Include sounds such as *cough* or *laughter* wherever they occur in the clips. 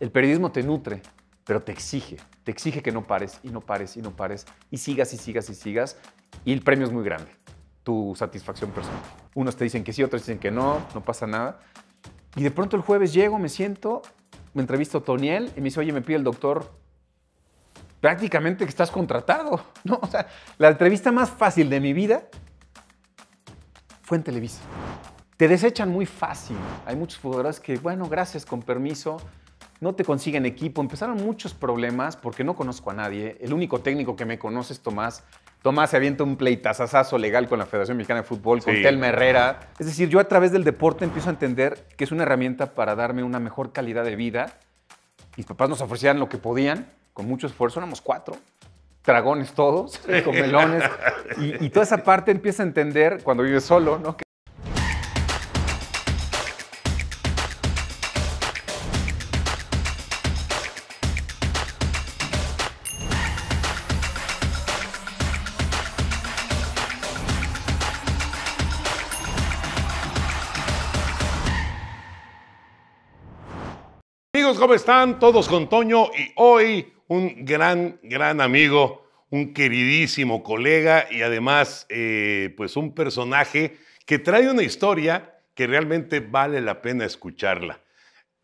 El periodismo te nutre, pero te exige, te exige que no pares y no pares y no pares y sigas y sigas y sigas y el premio es muy grande, tu satisfacción personal. Unos te dicen que sí, otros dicen que no, no pasa nada. Y de pronto el jueves llego, me siento, me entrevisto a Toniel y me dice, oye, me pide el doctor prácticamente que estás contratado. *laughs* ¿no? O sea, la entrevista más fácil de mi vida fue en Televisa. Te desechan muy fácil. Hay muchos jugadores que, bueno, gracias, con permiso, no te consiguen equipo, empezaron muchos problemas porque no conozco a nadie. El único técnico que me conoce es Tomás. Tomás se avienta un pleitazazazo legal con la Federación Mexicana de Fútbol, con Telma Herrera. Es decir, yo a través del deporte empiezo a entender que es una herramienta para darme una mejor calidad de vida. Mis papás nos ofrecían lo que podían, con mucho esfuerzo, éramos cuatro, dragones todos, *laughs* con melones. Y, y, toda esa parte empieza a entender cuando vives solo, ¿no? ¿cómo están? Todos con Toño y hoy un gran, gran amigo, un queridísimo colega y además eh, pues un personaje que trae una historia que realmente vale la pena escucharla.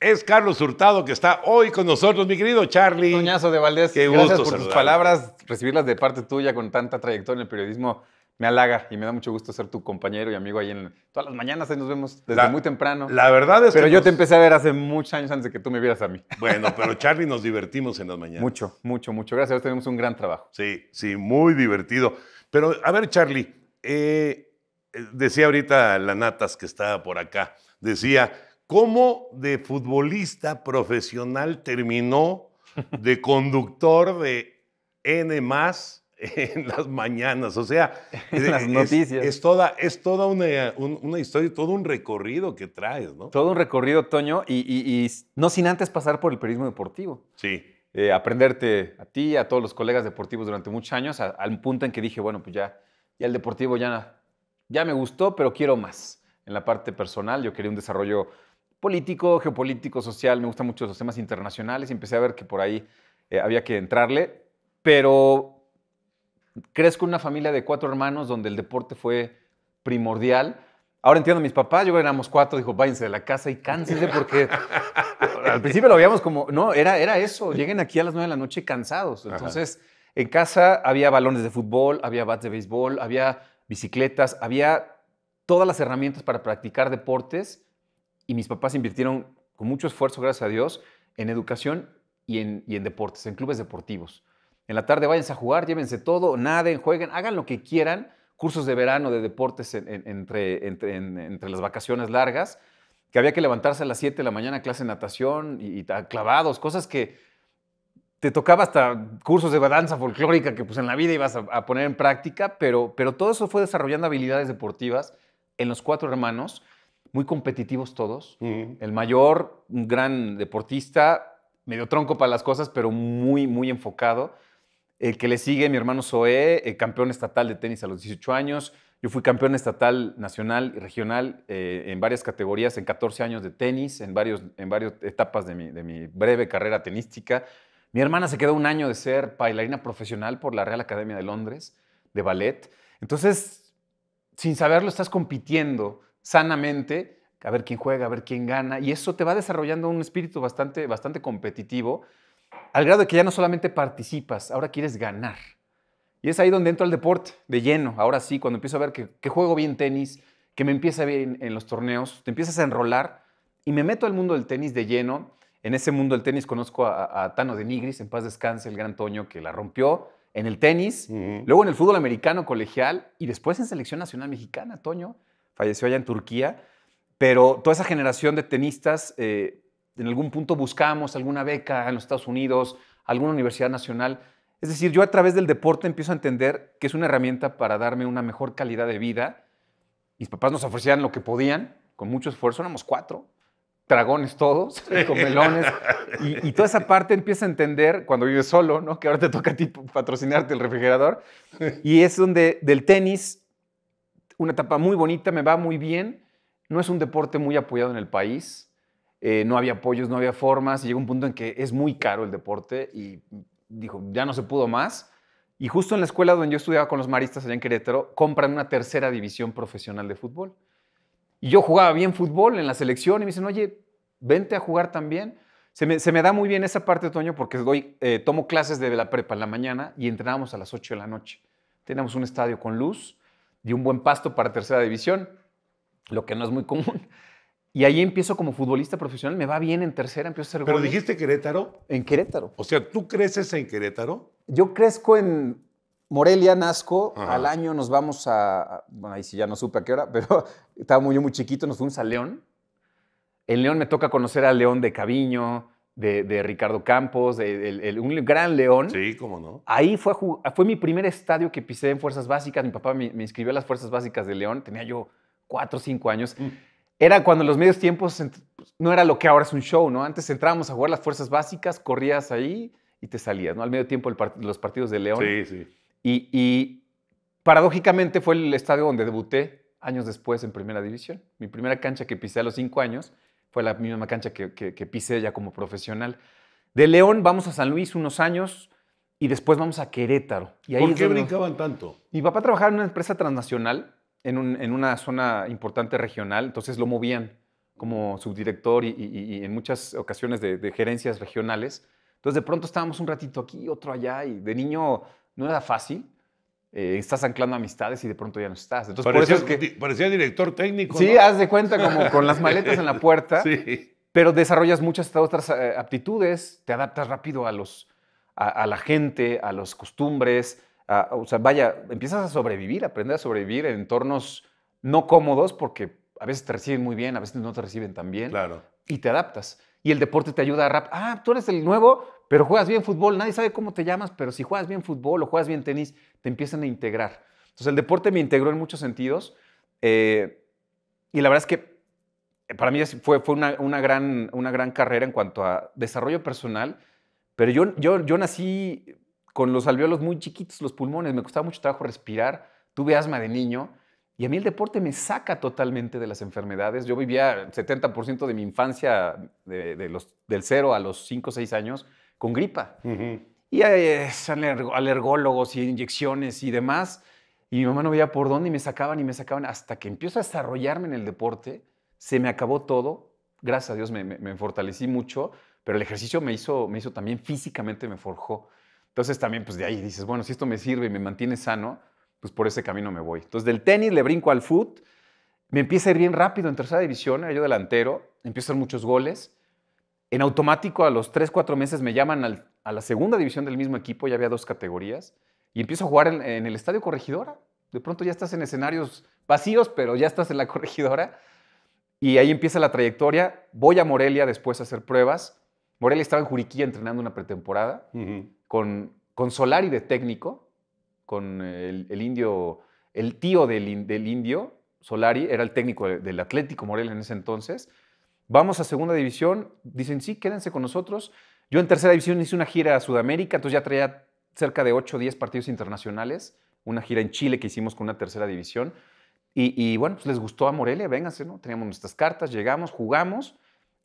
Es Carlos Hurtado que está hoy con nosotros, mi querido Charlie. Toñazo de Valdés, Qué gracias por tus palabras, recibirlas de parte tuya con tanta trayectoria en el periodismo me halaga y me da mucho gusto ser tu compañero y amigo ahí en todas las mañanas ahí nos vemos desde muy temprano. La verdad es que. pero yo te empecé a ver hace muchos años antes de que tú me vieras a mí. Bueno, pero Charlie nos divertimos en las mañanas. Mucho, mucho, mucho. Gracias, tenemos un gran trabajo. Sí, sí, muy divertido. Pero a ver, Charlie, eh, decía ahorita Lanatas, Natas que estaba por acá, decía, ¿cómo de futbolista profesional terminó de conductor de N más? *laughs* en las mañanas, o sea, *laughs* en las noticias. Es, toda, es toda una, una, historia, todo un recorrido que traes, ¿no? Todo un recorrido, Toño, y, no sin antes pasar por el periodismo deportivo. Sí. Eh, aprenderte a ti, a todos los colegas deportivos durante muchos años, al punto en que dije, bueno, pues ya, ya el deportivo ya, ya me gustó, pero quiero más. En la parte personal, yo quería un desarrollo político, geopolítico, social, me gustan mucho los temas internacionales y empecé a ver que por ahí eh, había que entrarle, pero crezco en una familia de cuatro hermanos donde el deporte fue primordial. Ahora entiendo, mis papás, yo éramos cuatro, dijo, váyanse de la casa y cánsense porque *laughs* al principio lo veíamos como, no, era, era eso, lleguen aquí a las nueve de la noche cansados. Entonces, en casa había balones de fútbol, había bats de béisbol, había bicicletas, había todas las herramientas para practicar deportes y mis papás invirtieron con mucho esfuerzo, gracias a Dios, en educación y en deportes, en clubes deportivos. En la tarde váyanse a jugar, llévense todo, naden, jueguen, hagan lo que quieran. Cursos de verano, de deportes entre, entre, entre, las vacaciones largas, que había que levantarse a las 7 de la mañana, clase de natación y, clavados, cosas que te tocaba hasta cursos de danza folclórica que pues en la vida ibas a, a poner en práctica, pero, pero todo eso fue desarrollando habilidades deportivas en los cuatro hermanos, muy competitivos todos. El mayor, un gran deportista, medio tronco para las cosas, pero muy, muy enfocado. El que le sigue, mi hermano Zoé, eh, campeón estatal de tenis a los 18 años. Yo fui campeón estatal, nacional y regional eh, en varias categorías, en 14 años de tenis, en, varios, en varias etapas de mi, breve carrera tenística. Mi hermana se quedó un año de ser bailarina profesional por la Real Academia de Londres de ballet. Entonces, sin saberlo, estás compitiendo sanamente a ver quién juega, a ver quién gana, y eso te va desarrollando un espíritu bastante, bastante competitivo al grado de que ya no solamente participas, ahora quieres ganar. Y es ahí donde entro al deporte, de lleno. Ahora sí, cuando empiezo a ver que, juego bien tenis, que me empieza bien en los torneos, te empiezas a enrolar y me meto al mundo del tenis de lleno. En ese mundo del tenis conozco a, Tano de Nigris, en paz descanse, el gran Toño que la rompió en el tenis, luego en el fútbol americano colegial y después en selección nacional mexicana. Toño falleció allá en Turquía, pero toda esa generación de tenistas eh, en algún punto buscamos alguna beca en los Estados Unidos, alguna universidad nacional. Es decir, yo a través del deporte empiezo a entender que es una herramienta para darme una mejor calidad de vida. Mis papás nos ofrecían lo que podían, con mucho esfuerzo, éramos cuatro, dragones todos, *laughs* con melones. Y, toda esa parte empieza a entender cuando vives solo, ¿no? Que ahora te toca a ti patrocinarte el refrigerador. Y es donde del tenis, una etapa muy bonita, me va muy bien. No es un deporte muy apoyado en el país. Eh, no había apoyos, no había formas, y llegó un punto en que es muy caro el deporte y dijo, ya no se pudo más. Y justo en la escuela donde yo estudiaba con los maristas allá en Querétaro, compran una tercera división profesional de fútbol. Y yo jugaba bien fútbol en la selección y me dicen, oye, vente a jugar también. Se me, da muy bien esa parte, Toño, porque eh, tomo clases de la prepa en la mañana y entrenamos a las 8 de la noche. Tenemos un estadio con luz y un buen pasto para tercera división, lo que no es muy común. Y ahí empiezo como futbolista profesional, me va bien en tercera, empiezo a ser ¿Pero dijiste Querétaro? En Querétaro. O sea, ¿tú creces en Querétaro? Yo crezco en Morelia, nazco, al año nos vamos a, bueno, ahí sí ya no supe a qué hora, *laughs* pero estaba muy, yo muy chiquito, nos fuimos a León. En León me toca conocer al León de Caviño, de, Ricardo Campos, un gran León. Sí, cómo no. Ahí fue, ah, fue mi primer estadio que pisé en Fuerzas Básicas, mi papá me, inscribió a las Fuerzas Básicas de León, tenía yo cuatro o cinco años. Mm era cuando los medios tiempos pues, no era lo que ahora es un show, ¿no? Antes entrábamos a jugar las fuerzas básicas, corrías ahí y te salías, ¿no? Al medio tiempo los partidos de León. Sí, sí. Y, paradójicamente fue el estadio donde debuté años después en primera división. Mi primera cancha que pisé a los cinco años fue la misma cancha que, pisé ya como profesional. De León vamos a San Luis unos años y después vamos a Querétaro. Y ahí ¿Por qué brincaban tanto? Mi papá trabajaba en una empresa transnacional en, un, en, una zona importante regional, entonces lo movían como subdirector y, en muchas ocasiones de, gerencias regionales. Entonces de pronto estábamos un ratito aquí, otro allá, y de niño no era fácil. Eh, estás anclando amistades y de pronto ya no estás. Entonces, parecía, que, parecía director técnico. Sí, haz de cuenta como con las maletas en la puerta, *laughs* sí. pero desarrollas muchas otras eh, aptitudes, te adaptas rápido a, los, a, a la gente, a las costumbres, o sea, vaya, empiezas a sobrevivir, aprender a sobrevivir en entornos no cómodos porque a veces te reciben muy bien, a veces no te reciben tan bien. Claro. Y te adaptas. Y el deporte te ayuda a rap. Ah, tú eres el nuevo, pero juegas bien fútbol. Nadie sabe cómo te llamas, pero si juegas bien fútbol o juegas bien tenis, te empiezan a integrar. Entonces, el deporte me integró en muchos sentidos. Eh, y la verdad es que eh, para mí fue, fue una, una, gran, una gran carrera en cuanto a desarrollo personal. Pero yo, yo, yo nací con los alveolos muy chiquitos, los pulmones, me costaba mucho trabajo respirar, tuve asma de niño y a mí el deporte me saca totalmente de las enfermedades. Yo vivía 70% de mi infancia, de, del cero a los 5 o 6 años, con gripa. Y alergólogos y inyecciones y demás. Y mi mamá no veía por dónde y me sacaban y me sacaban. Hasta que empiezo a desarrollarme en el deporte, se me acabó todo. Gracias a Dios me, fortalecí mucho, pero el ejercicio me hizo, me hizo también físicamente, me forjó. Entonces también pues de ahí dices, bueno, si esto me sirve y me mantiene sano, pues por ese camino me voy. Entonces del tenis le brinco al foot, me empieza a ir bien rápido en tercera división, era yo delantero, empiezo a hacer muchos goles. En automático a los tres, cuatro meses me llaman a la segunda división del mismo equipo, ya había dos categorías, y empiezo a jugar en, en el Estadio Corregidora. De pronto ya estás en escenarios vacíos, pero ya estás en la *laughs* Corregidora. Y ahí empieza la trayectoria. Voy a Morelia después a hacer pruebas Morelia estaba en Juriquilla entrenando una pretemporada con, con Solari de técnico, con el, indio, el tío del, indio, Solari, era el técnico del Atlético Morelia en ese entonces. Vamos a segunda división, dicen sí, quédense con nosotros. Yo en tercera división hice una gira a Sudamérica, entonces ya traía cerca de 8 o 10 partidos internacionales, una gira en Chile que hicimos con una tercera división. Y, bueno, pues les gustó a Morelia, vénganse, ¿no? Teníamos nuestras cartas, llegamos, jugamos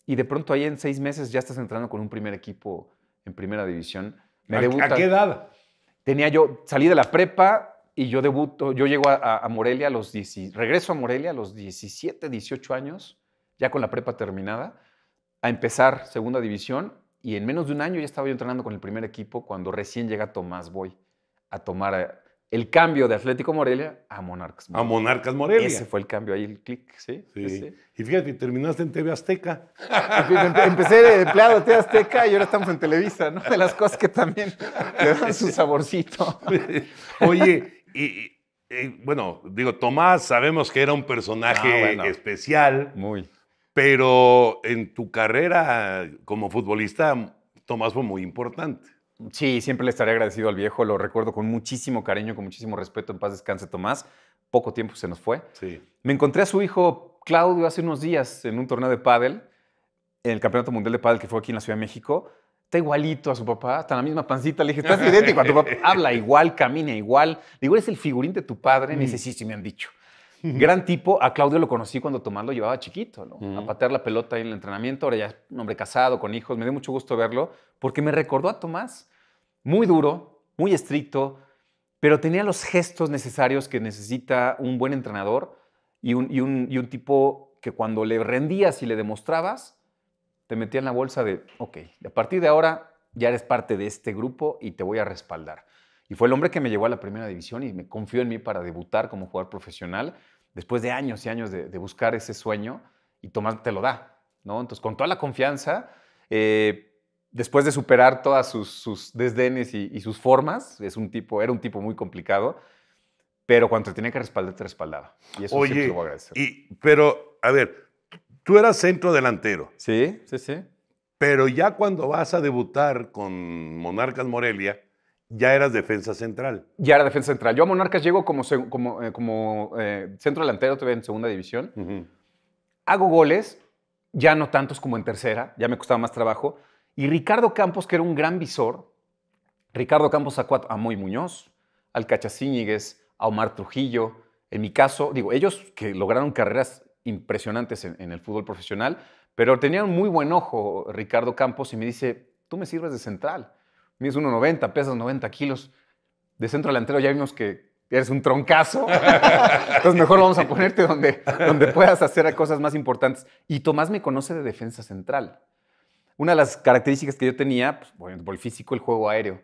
y de pronto ahí en seis meses ya estás entrando con un primer equipo en primera división. ¿A, qué edad? Tenía yo, salí de la prepa y yo debuto, yo llego a, Morelia a los regreso a Morelia a los 17, 18 años, ya con la prepa terminada, a empezar segunda división y en menos de un año ya estaba yo entrenando con el primer equipo cuando recién llega Tomás Boy a tomar el cambio de Atlético Morelia a Monarcas Morelia. A Monarcas Morelia. Ese fue el cambio, ahí el clic, ¿sí? Sí. sí Y fíjate, terminaste en TV Azteca. Empecé de empleado de TV Azteca y ahora estamos en Televisa, ¿no? De las cosas que también le dan su saborcito. *laughs* Oye, y, bueno, digo, Tomás, sabemos que era un personaje ah, especial. Muy. Pero en tu carrera como futbolista, Tomás fue muy importante. Sí, siempre le estaré agradecido al viejo, lo recuerdo con muchísimo cariño, con muchísimo respeto, en paz descanse Tomás. Poco tiempo se nos fue. Sí. Me encontré a su hijo Claudio hace unos días en un torneo de pádel, en el Campeonato Mundial de Pádel que fue aquí en la Ciudad de México. Está igualito a su papá, está en la misma pancita. Le dije, estás idéntico a tu papá. *laughs* Habla igual, camina igual. Le digo, eres el figurín de tu padre. Me dice, mm. sí, sí, me han dicho. Gran tipo. A Claudio lo conocí cuando Tomás lo llevaba chiquito, ¿no? Mm. A patear la pelota ahí en el entrenamiento. Ahora ya es un hombre casado, con hijos. Me dio mucho gusto verlo porque me recordó a Tomás muy duro, muy estricto, pero tenía los gestos necesarios que necesita un buen entrenador y un, tipo que cuando le rendías y le demostrabas, te metía en la bolsa de, ok, a partir de ahora ya eres parte de este grupo y te voy a respaldar. Y fue el hombre que me llevó a la primera división y me confió en mí para debutar como jugador profesional después de años y años de, buscar ese sueño y Tomás te lo da, ¿no? Entonces, con toda la confianza, eh, después de superar todas sus, desdenes y, sus formas, es un tipo, era un tipo muy complicado, pero cuando te tenía que respaldar, te respaldaba. Oye, pero, a ver, tú eras centro delantero. Sí, sí, sí. Pero ya cuando vas a debutar con Monarcas Morelia, ya eras defensa central. Ya era defensa central. Yo a Monarcas llego como, como, eh, eh, centro delantero, todavía en segunda división. Hago goles, ya no tantos como en tercera, ya me costaba más trabajo, y Ricardo Campos, que era un gran visor, Ricardo Campos sacó a Moy Muñoz, al Cachacíñiguez, a Omar Trujillo. En mi caso, digo, ellos que lograron carreras impresionantes en, el fútbol profesional, pero tenían muy buen ojo Ricardo Campos y me dice, tú me sirves de central. Mides 1,90, pesas 90 kilos. De centro delantero ya vimos que eres un troncazo. Entonces mejor vamos a ponerte donde, donde puedas hacer cosas más importantes. Y Tomás me conoce de defensa central una de las características que yo tenía, pues, por el físico, el juego aéreo.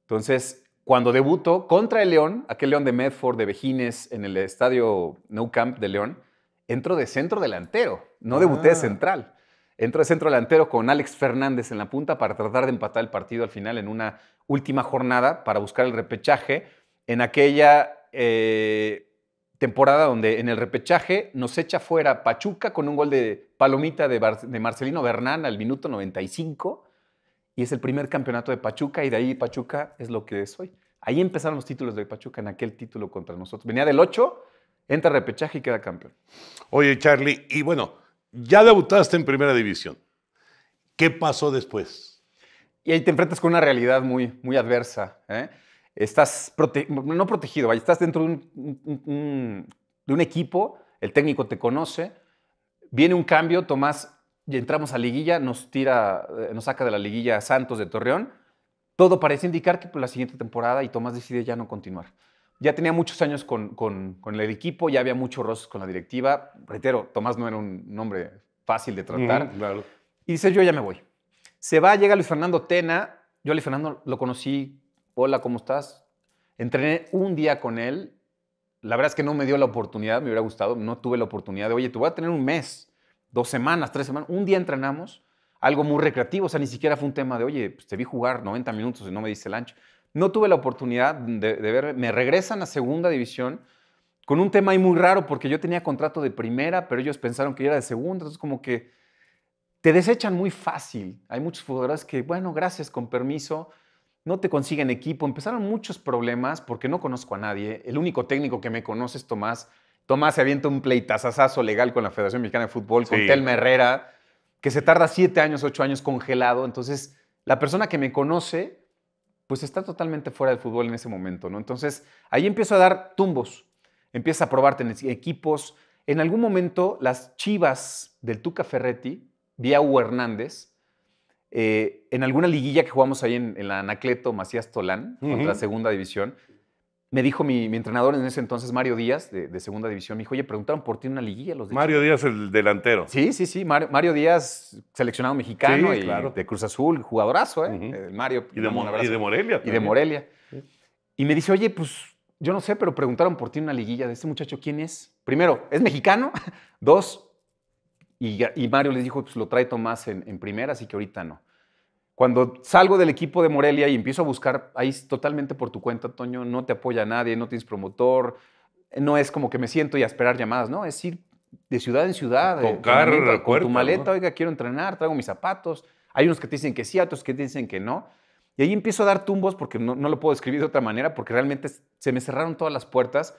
Entonces, cuando debuto contra el León, aquel León de Medford, de Vejines, en el estadio New Camp de León, entro de centro delantero, no ah. debuté de central. Entro de centro delantero con Alex Fernández en la punta para tratar de empatar el partido al final en una última jornada para buscar el repechaje. En aquella eh, temporada donde en el repechaje nos echa fuera Pachuca con un gol de palomita de, Marcelino Bernán al minuto 95 y es el primer campeonato de Pachuca y de ahí Pachuca es lo que es hoy. Ahí empezaron los títulos de Pachuca en aquel título contra nosotros. Venía del 8, entra repechaje y queda campeón. Oye Charlie, y bueno, ya debutaste en primera división. ¿Qué pasó después? Y ahí te enfrentas con una realidad muy, muy adversa. ¿eh? estás no protegido, vaya, estás dentro de un, equipo, el técnico te conoce, viene un cambio, Tomás, y entramos a liguilla, nos tira, eh, nos saca de la liguilla Santos de Torreón, todo parece indicar que por pues, la siguiente temporada y Tomás decide ya no continuar. Ya tenía muchos años con, el equipo, ya había muchos roces con la directiva. Reitero, Tomás no era un nombre fácil de tratar. Y dice, yo ya me voy. Se va, llega Luis Fernando Tena. Yo a Luis Fernando lo conocí hola, ¿cómo estás? Entrené un día con él. La verdad es que no me dio la oportunidad, me hubiera gustado, no tuve la oportunidad de, oye, tú vas a tener un mes, dos semanas, tres semanas. Un día entrenamos, algo muy recreativo, o sea, ni siquiera fue un tema de, oye, pues, te vi jugar 90 minutos y no me dice el ancho. No tuve la oportunidad de, de verme. Me regresan a segunda división con un tema ahí muy raro, porque yo tenía contrato de primera, pero ellos pensaron que yo era de segunda, entonces como que te desechan muy fácil. Hay muchos jugadores que, bueno, gracias, con permiso, no te consiguen equipo, empezaron muchos problemas porque no conozco a nadie. El único técnico que me conoce es Tomás. Tomás se avienta un pleitazazazo legal con la Federación Mexicana de Fútbol, con Telma Herrera, que se tarda siete años, ocho años congelado. Entonces, la persona que me conoce, pues está totalmente fuera del fútbol en ese momento, ¿no? Entonces, ahí empiezo a dar tumbos. Empieza a probarte en e-, equipos. En algún momento, las chivas del Tuca Ferretti, vía Hernández, eh, en alguna liguilla que jugamos ahí en, la Anacleto Macías Tolán, contra la segunda división, me dijo mi, entrenador en ese entonces, Mario Díaz, de, segunda división, me dijo, oye, preguntaron por ti en una liguilla Mario Díaz, el delantero. Sí, sí, sí. Mario, Díaz, seleccionado mexicano de Cruz Azul, jugadorazo, ¿eh? Mario. Y de, Morelia. Y de Morelia. Y me dice, oye, pues yo no sé, pero preguntaron por ti en una liguilla de este muchacho, ¿quién es? Primero, ¿es mexicano? *laughs* Dos, y, Mario les dijo, pues lo trae Tomás en primera, así que ahorita no. Cuando salgo del equipo de Morelia y empiezo a buscar, ahí totalmente por tu cuenta, Toño, no te apoya nadie, no tienes promotor, no es como que me siento y a esperar llamadas, no, es ir de ciudad en ciudad. Tocar con tu maleta, oiga, quiero entrenar, traigo mis zapatos. Hay unos que te dicen que sí, otros que te dicen que no. Y ahí empiezo a dar tumbos porque no, lo puedo describir de otra manera, porque realmente se me cerraron todas las puertas.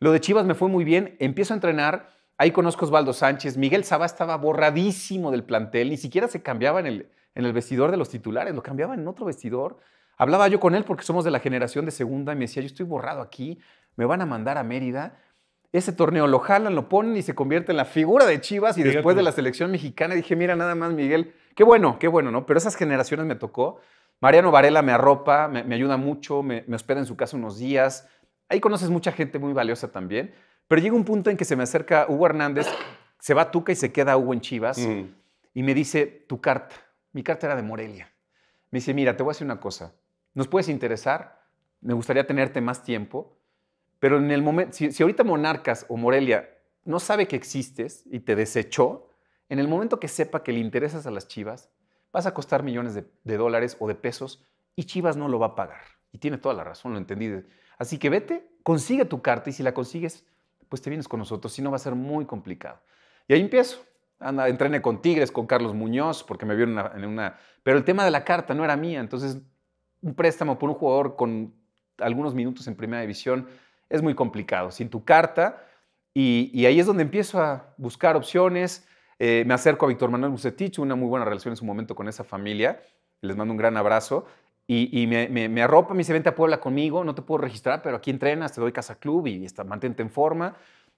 Lo de Chivas me fue muy bien, empiezo a entrenar, ahí conozco a Osvaldo Sánchez, Miguel saba estaba borradísimo del plantel, ni siquiera se cambiaba en el, en el vestidor de los titulares, lo cambiaba en otro vestidor. Hablaba yo con él porque somos de la generación de segunda y me decía, yo estoy borrado aquí, me van a mandar a Mérida. Ese torneo lo jalan, lo ponen y se convierte en la figura de Chivas y después de la selección mexicana dije, mira nada más Miguel, qué bueno, qué bueno, ¿no? Pero esas generaciones me tocó. Mariano Varela me arropa, me, ayuda mucho, me, hospeda en su casa unos días. Ahí conoces mucha gente muy valiosa también. Pero llega un punto en que se me acerca Hugo Hernández, se va a Tuca y se queda Hugo en Chivas mm. y me dice, tu carta mi carta era de Morelia. Me dice, mira, te voy a hacer una cosa. Nos puedes interesar, me gustaría tenerte más tiempo, pero en el momento, si, ahorita Monarcas o Morelia no sabe que existes y te desechó, en el momento que sepa que le interesas a las chivas, vas a costar millones de, de, dólares o de pesos y Chivas no lo va a pagar. Y tiene toda la razón, lo entendí. Así que vete, consigue tu carta y si la consigues, pues te vienes con nosotros, si no va a ser muy complicado. Y ahí empiezo. Anda, entrené con Tigres, con Carlos Muñoz, porque me vieron en una... Pero el tema de la carta no era mía, entonces un préstamo por un jugador con algunos minutos en primera división es muy complicado, sin tu carta. Y, ahí es donde empiezo a buscar opciones. Eh, me acerco a Víctor Manuel Bucetich, una muy buena relación en su momento con esa familia. Les mando un gran abrazo. Y, me, me, arropa, me dice, vente a Puebla conmigo, no te puedo registrar, pero aquí entrenas, te doy casa club y está, mantente en forma.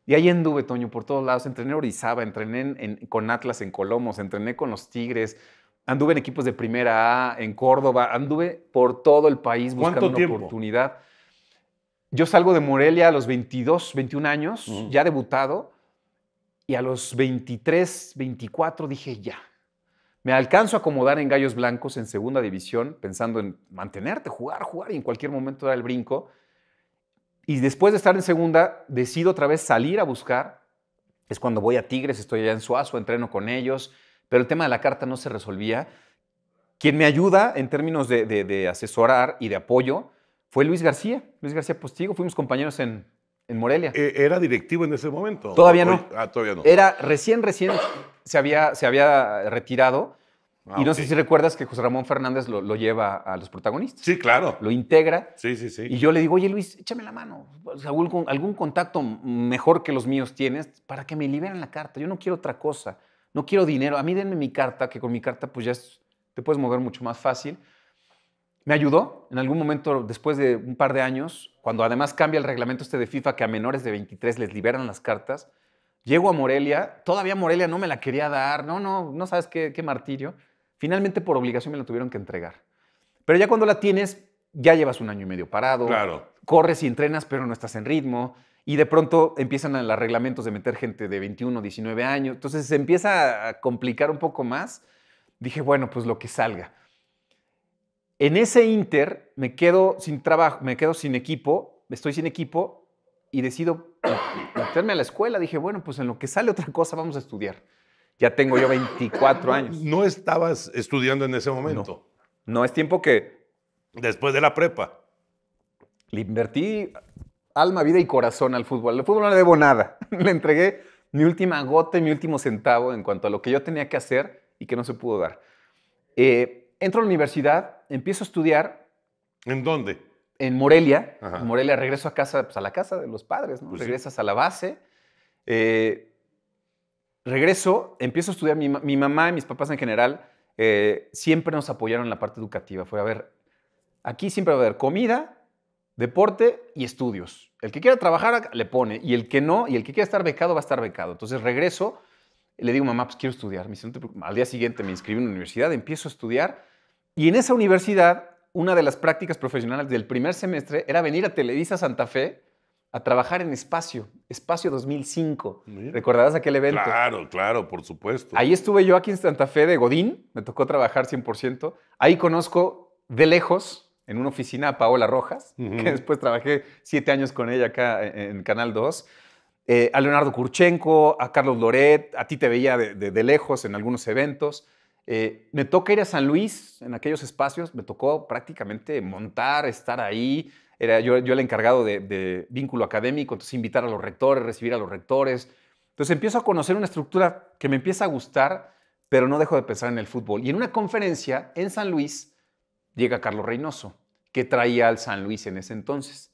Y ahí anduve, Toño, por todos lados. Entrené en Orizaba, entrené con Atlas en Colomos, entrené con los Tigres, anduve en equipos de primera A, en Córdoba, anduve por todo el país buscando una oportunidad. Yo salgo de Morelia a los 22, 21 años, ya debutado, y a los 23, 24 dije ya. Me alcanzo a acomodar en Gallos Blancos en segunda división, pensando en mantenerte, jugar, jugar, y en cualquier momento dar el brinco. Y después de estar en segunda, decido otra vez salir a buscar. Es cuando voy a Tigres, estoy allá en Suazo, entreno con ellos, pero el tema de la carta no se resolvía. Quien me ayuda en términos de, asesorar y de apoyo fue Luis García, Luis García Postigo. Fuimos compañeros en, Morelia. Eh, ¿Era directivo en ese momento? Todavía no. Ah, todavía no. Era recién, recién se había, se había retirado Ah, y no sé si recuerdas que José Ramón Fernández lo, lleva a los protagonistas. Sí, claro. Lo integra. Sí, sí, sí. Y yo le digo, oye Luis, échame la mano. Algún, algún contacto mejor que los míos tienes para que me liberen la carta. Yo no quiero otra cosa. No quiero dinero. A mí denme mi carta, que con mi carta pues ya te puedes mover mucho más fácil. Me ayudó en algún momento después de un par de años, cuando además cambia el reglamento este de FIFA que a menores de 23 les liberan las cartas. Llego a Morelia, todavía Morelia no me la quería dar, no, no, no sabes qué, qué martirio. Finalmente, por obligación me la tuvieron que entregar. Pero ya cuando la tienes, ya llevas un año y medio parado. Claro. Corres y entrenas, pero no estás en ritmo. Y de pronto empiezan los reglamentos de meter gente de 21, 19 años. Entonces se empieza a complicar un poco más. Dije, bueno, pues lo que salga. En ese inter me quedo sin trabajo, me quedo sin equipo, estoy sin equipo y decido meterme a la escuela. Dije, bueno, pues en lo que sale otra cosa vamos a estudiar. Ya tengo yo 24 años. No estabas estudiando en ese momento. No, es tiempo que... Después de la prepa. Le invertí alma, vida y corazón al fútbol. Al fútbol no le debo nada. *laughs* Le entregué mi última gota mi último centavo en cuanto a lo que yo tenía que hacer y que no se pudo dar. Eh, entro a la universidad, empiezo a estudiar. ¿En dónde? En Morelia. En Morelia regreso a casa, pues a la casa de los padres, ¿no? Pues Regresas a la base. Eh, regreso, empiezo a estudiar. Mi, mamá y mis papás en general eh, siempre nos apoyaron en la parte educativa. Fue a ver, aquí siempre va a haber comida, deporte y estudios. El que quiera trabajar le pone, y el que no, y el que quiera estar becado va a estar becado. Entonces regreso le digo, mamá, pues quiero estudiar. Al día siguiente me inscribí en una universidad, empiezo a estudiar, y en esa universidad, una de las prácticas profesionales del primer semestre era venir a Televisa Santa Fe a trabajar en Espacio, Espacio 2005. ¿Recordarás aquel evento? Claro, claro, por supuesto. Ahí estuve yo aquí en Santa Fe de Godín, me tocó trabajar 100%. Ahí conozco de lejos, en una oficina, a Paola Rojas, que después trabajé siete años con ella acá en, Canal 2. Eh, a Leonardo Kurchenko, a Carlos Loret, a ti te veía de, lejos en algunos eventos. Eh, me tocó ir a San Luis en aquellos espacios, me tocó prácticamente montar, estar ahí, yo, yo el encargado de, vínculo académico, entonces invitar a los rectores, recibir a los rectores. Entonces empiezo a conocer una estructura que me empieza a gustar, pero no dejo de pensar en el fútbol. Y en una conferencia en San Luis llega Carlos Reynoso, que traía al San Luis en ese entonces.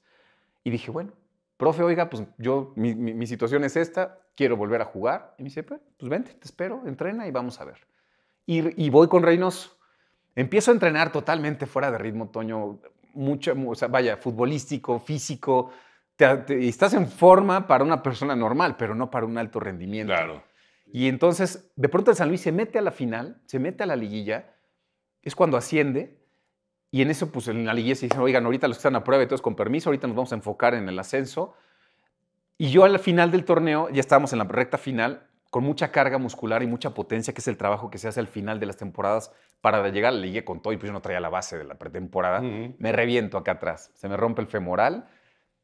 Y dije, bueno, profe, oiga, pues yo, mi, situación es esta, quiero volver a jugar. Y me dice, pues, pues, vente, te espero, entrena y vamos a ver. Y, y voy con Reynoso. Empiezo a entrenar totalmente fuera de ritmo, Toño mucha, o sea, vaya, futbolístico, físico, estás en forma para una persona normal, pero no para un alto rendimiento. Claro. Y entonces, de pronto el San Luis se mete a la final, se mete a la liguilla, es cuando asciende, y en eso, pues en la liguilla se dicen, oigan, ahorita los que están a prueba, todos con permiso, ahorita nos vamos a enfocar en el ascenso. Y yo al final del torneo, ya estábamos en la recta final, con mucha carga muscular y mucha potencia, que es el trabajo que se hace al final de las temporadas para llegar a la liga con todo. Y pues yo no traía la base de la pretemporada. Me reviento acá atrás. Se me rompe el femoral.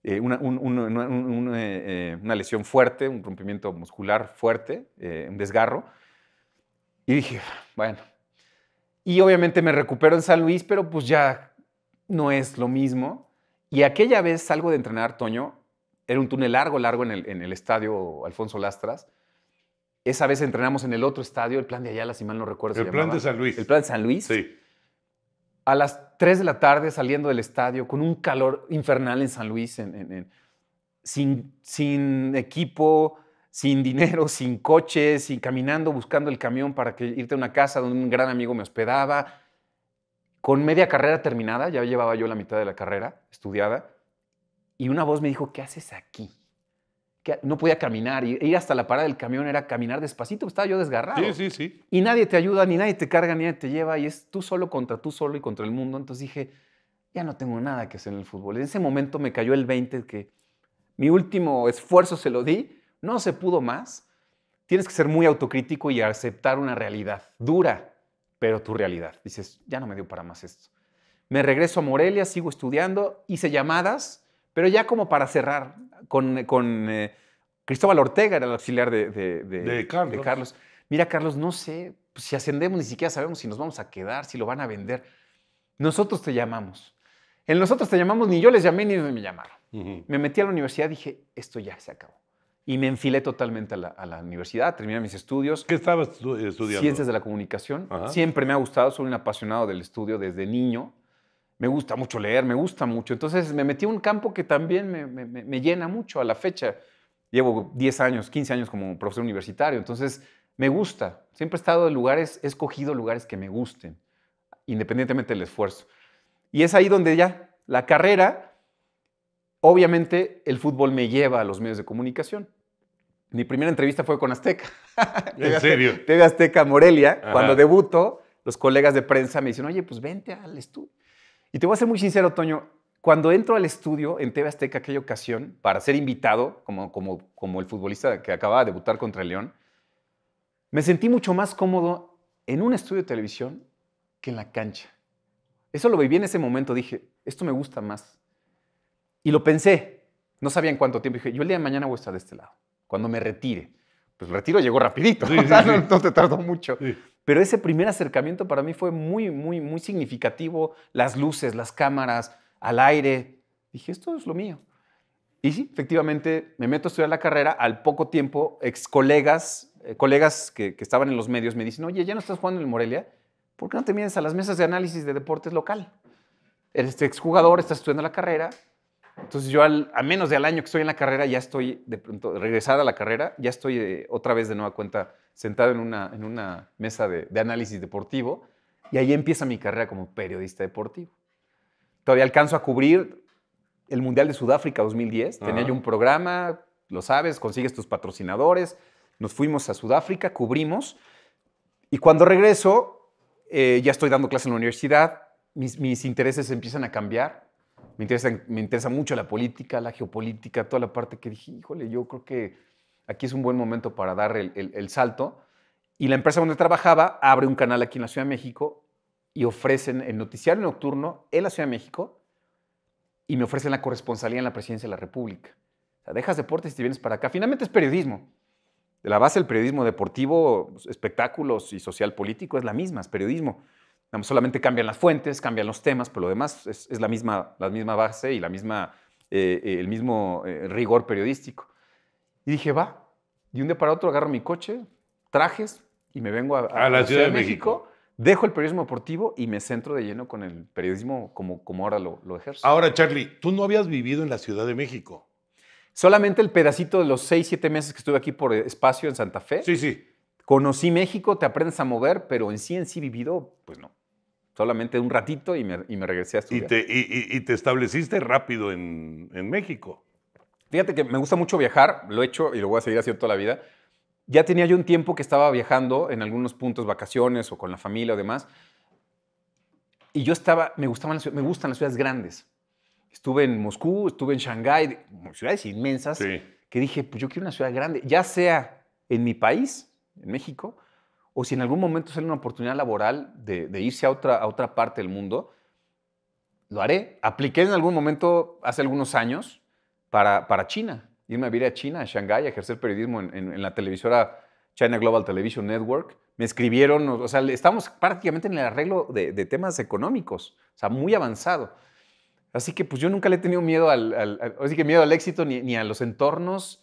Eh, eh, eh, una, lesión fuerte, un rompimiento muscular fuerte, un desgarro. Y dije, bueno. Y obviamente me recupero en San Luis, pero pues ya no es lo mismo. Y aquella vez salgo de entrenar, Toño, era un túnel largo, largo en el, en el estadio Alfonso Lastras esa vez entrenamos en el otro estadio, el plan de Ayala, si mal no recuerdo. El plan de San Luis. El plan de San Luis. Sí. A las 3 de la tarde saliendo del estadio con un calor infernal en San Luis, sin, sin equipo, sin dinero, *laughs* sin coches, sin caminando, buscando el camión para que, irte a una casa donde un gran amigo me hospedaba. Con media carrera terminada, ya llevaba yo la mitad de la carrera estudiada, y una voz me dijo, ¿qué haces aquí? que no podía caminar. Y ir hasta la parada del camión era caminar despacito, estaba yo desgarrado. Sí, sí, sí. Y nadie te ayuda, ni nadie te carga, ni nadie te lleva. Y es tú solo contra tú solo y contra el mundo. Entonces dije, ya no tengo nada que hacer en el fútbol. En ese momento me cayó el 20 que mi último esfuerzo se lo di, no se pudo más. Tienes que ser muy autocrítico y aceptar una realidad dura, pero tu realidad. Dices, ya no me dio para más esto. Me regreso a Morelia, sigo estudiando, hice llamadas, pero ya como para cerrar, con, eh, Cristóbal Ortega, era el auxiliar de, de, Carlos. Mira, Carlos, no sé si ascendemos, ni siquiera sabemos si nos vamos a quedar, si lo van a vender. Nosotros te llamamos. En nosotros te llamamos, ni yo les llamé, ni ellos me llamaron. Me metí a la universidad, dije, esto ya se acabó. Y me enfilé totalmente a la, universidad, terminé mis estudios. ¿Qué estabas estudiando? Ciencias de la comunicación. Siempre me ha gustado, soy un apasionado del estudio desde niño me gusta mucho leer, me gusta mucho. Entonces me metí a un campo que también me, llena mucho a la fecha. Llevo 10 años, 15 años como profesor universitario, entonces me gusta. Siempre he estado en lugares, he escogido lugares que me gusten, independientemente del esfuerzo. Y es ahí donde ya la carrera, obviamente el fútbol me lleva a los medios de comunicación. Mi primera entrevista fue con Azteca. *laughs* ¿En serio? TV Azteca Morelia. Cuando debuto, los colegas de prensa me dicen, oye, pues vente al estudio y te voy a ser muy sincero, Toño, cuando entro al estudio en TV Azteca aquella ocasión para ser invitado, como, como, como el futbolista que acababa de debutar contra el León, me sentí mucho más cómodo en un estudio de televisión que en la cancha. Eso lo viví en ese momento, dije, esto me gusta más. Y lo pensé, no sabía en cuánto tiempo, dije, yo el día de mañana voy a estar de este lado, cuando me retire. Pues el retiro llegó rapidito, sí, *laughs* no, te tardó mucho. Pero ese primer acercamiento para mí fue muy, muy, muy significativo. Las luces, las cámaras, al aire. Dije, esto es lo mío. Y sí, efectivamente, me meto a estudiar la carrera. Al poco tiempo, ex colegas, eh, colegas que, estaban en los medios me dicen, oye, ya no estás jugando en el Morelia, ¿por qué no te mides a las mesas de análisis de deportes local? Eres exjugador, estás estudiando la carrera, entonces yo al, a menos de al año que estoy en la carrera, ya estoy de pronto regresada a la carrera, ya estoy eh, otra vez de nueva cuenta sentado en una, mesa de, análisis deportivo y ahí empieza mi carrera como periodista deportivo. Todavía alcanzo a cubrir el Mundial de Sudáfrica 2010, tenía yo un programa, lo sabes, consigues tus patrocinadores, nos fuimos a Sudáfrica, cubrimos y cuando regreso eh, ya estoy dando clase en la universidad, mis intereses empiezan a cambiar me interesa, mucho la política, la geopolítica, toda la parte que dije, híjole, yo creo que aquí es un buen momento para dar el, salto. Y la empresa donde trabajaba abre un canal aquí en la Ciudad de México y ofrecen el noticiario nocturno en la Ciudad de México y me ofrecen la corresponsalía en la presidencia de la República. O sea, dejas deportes y te vienes para acá. Finalmente es periodismo. De la base del periodismo deportivo, espectáculos y social político es la misma, es periodismo solamente cambian las fuentes, cambian los temas, pero lo demás es, la, misma, base y la misma, eh, eh, el mismo eh, rigor periodístico. Y dije, va, de un día para otro agarro mi coche, trajes y me vengo a, la Ciudad de México. Dejo el periodismo deportivo y me centro de lleno con el periodismo como, como ahora lo, lo ejerzo. Ahora, Charlie, tú no habías vivido en la Ciudad de México. Solamente el pedacito de los seis, siete meses que estuve aquí por espacio en Santa Fe. Sí, sí. Conocí México, te aprendes a mover, pero en sí, en sí vivido, pues no solamente un ratito y me, regresé a estudiar. ¿Y te, estableciste rápido en, México? Fíjate que me gusta mucho viajar, lo he hecho y lo voy a seguir haciendo toda la vida. Ya tenía yo un tiempo que estaba viajando en algunos puntos, vacaciones o con la familia o demás. Y yo estaba, me, gustaban las, me gustan las ciudades grandes. Estuve en Moscú, estuve en Shanghái, ciudades inmensas, que dije, pues yo quiero una ciudad grande, ya sea en mi país, en México, o si en algún momento sale una oportunidad laboral de, irse a otra, a otra parte del mundo, lo haré. Apliqué en algún momento, hace algunos años, para, para China, irme a vivir a China, a Shanghái, a ejercer periodismo en, la televisora China Global Television Network. Me escribieron, o sea, estamos prácticamente en el arreglo de, temas económicos, o sea, muy avanzado. Así que pues yo nunca le he tenido miedo al, miedo al éxito ni a los entornos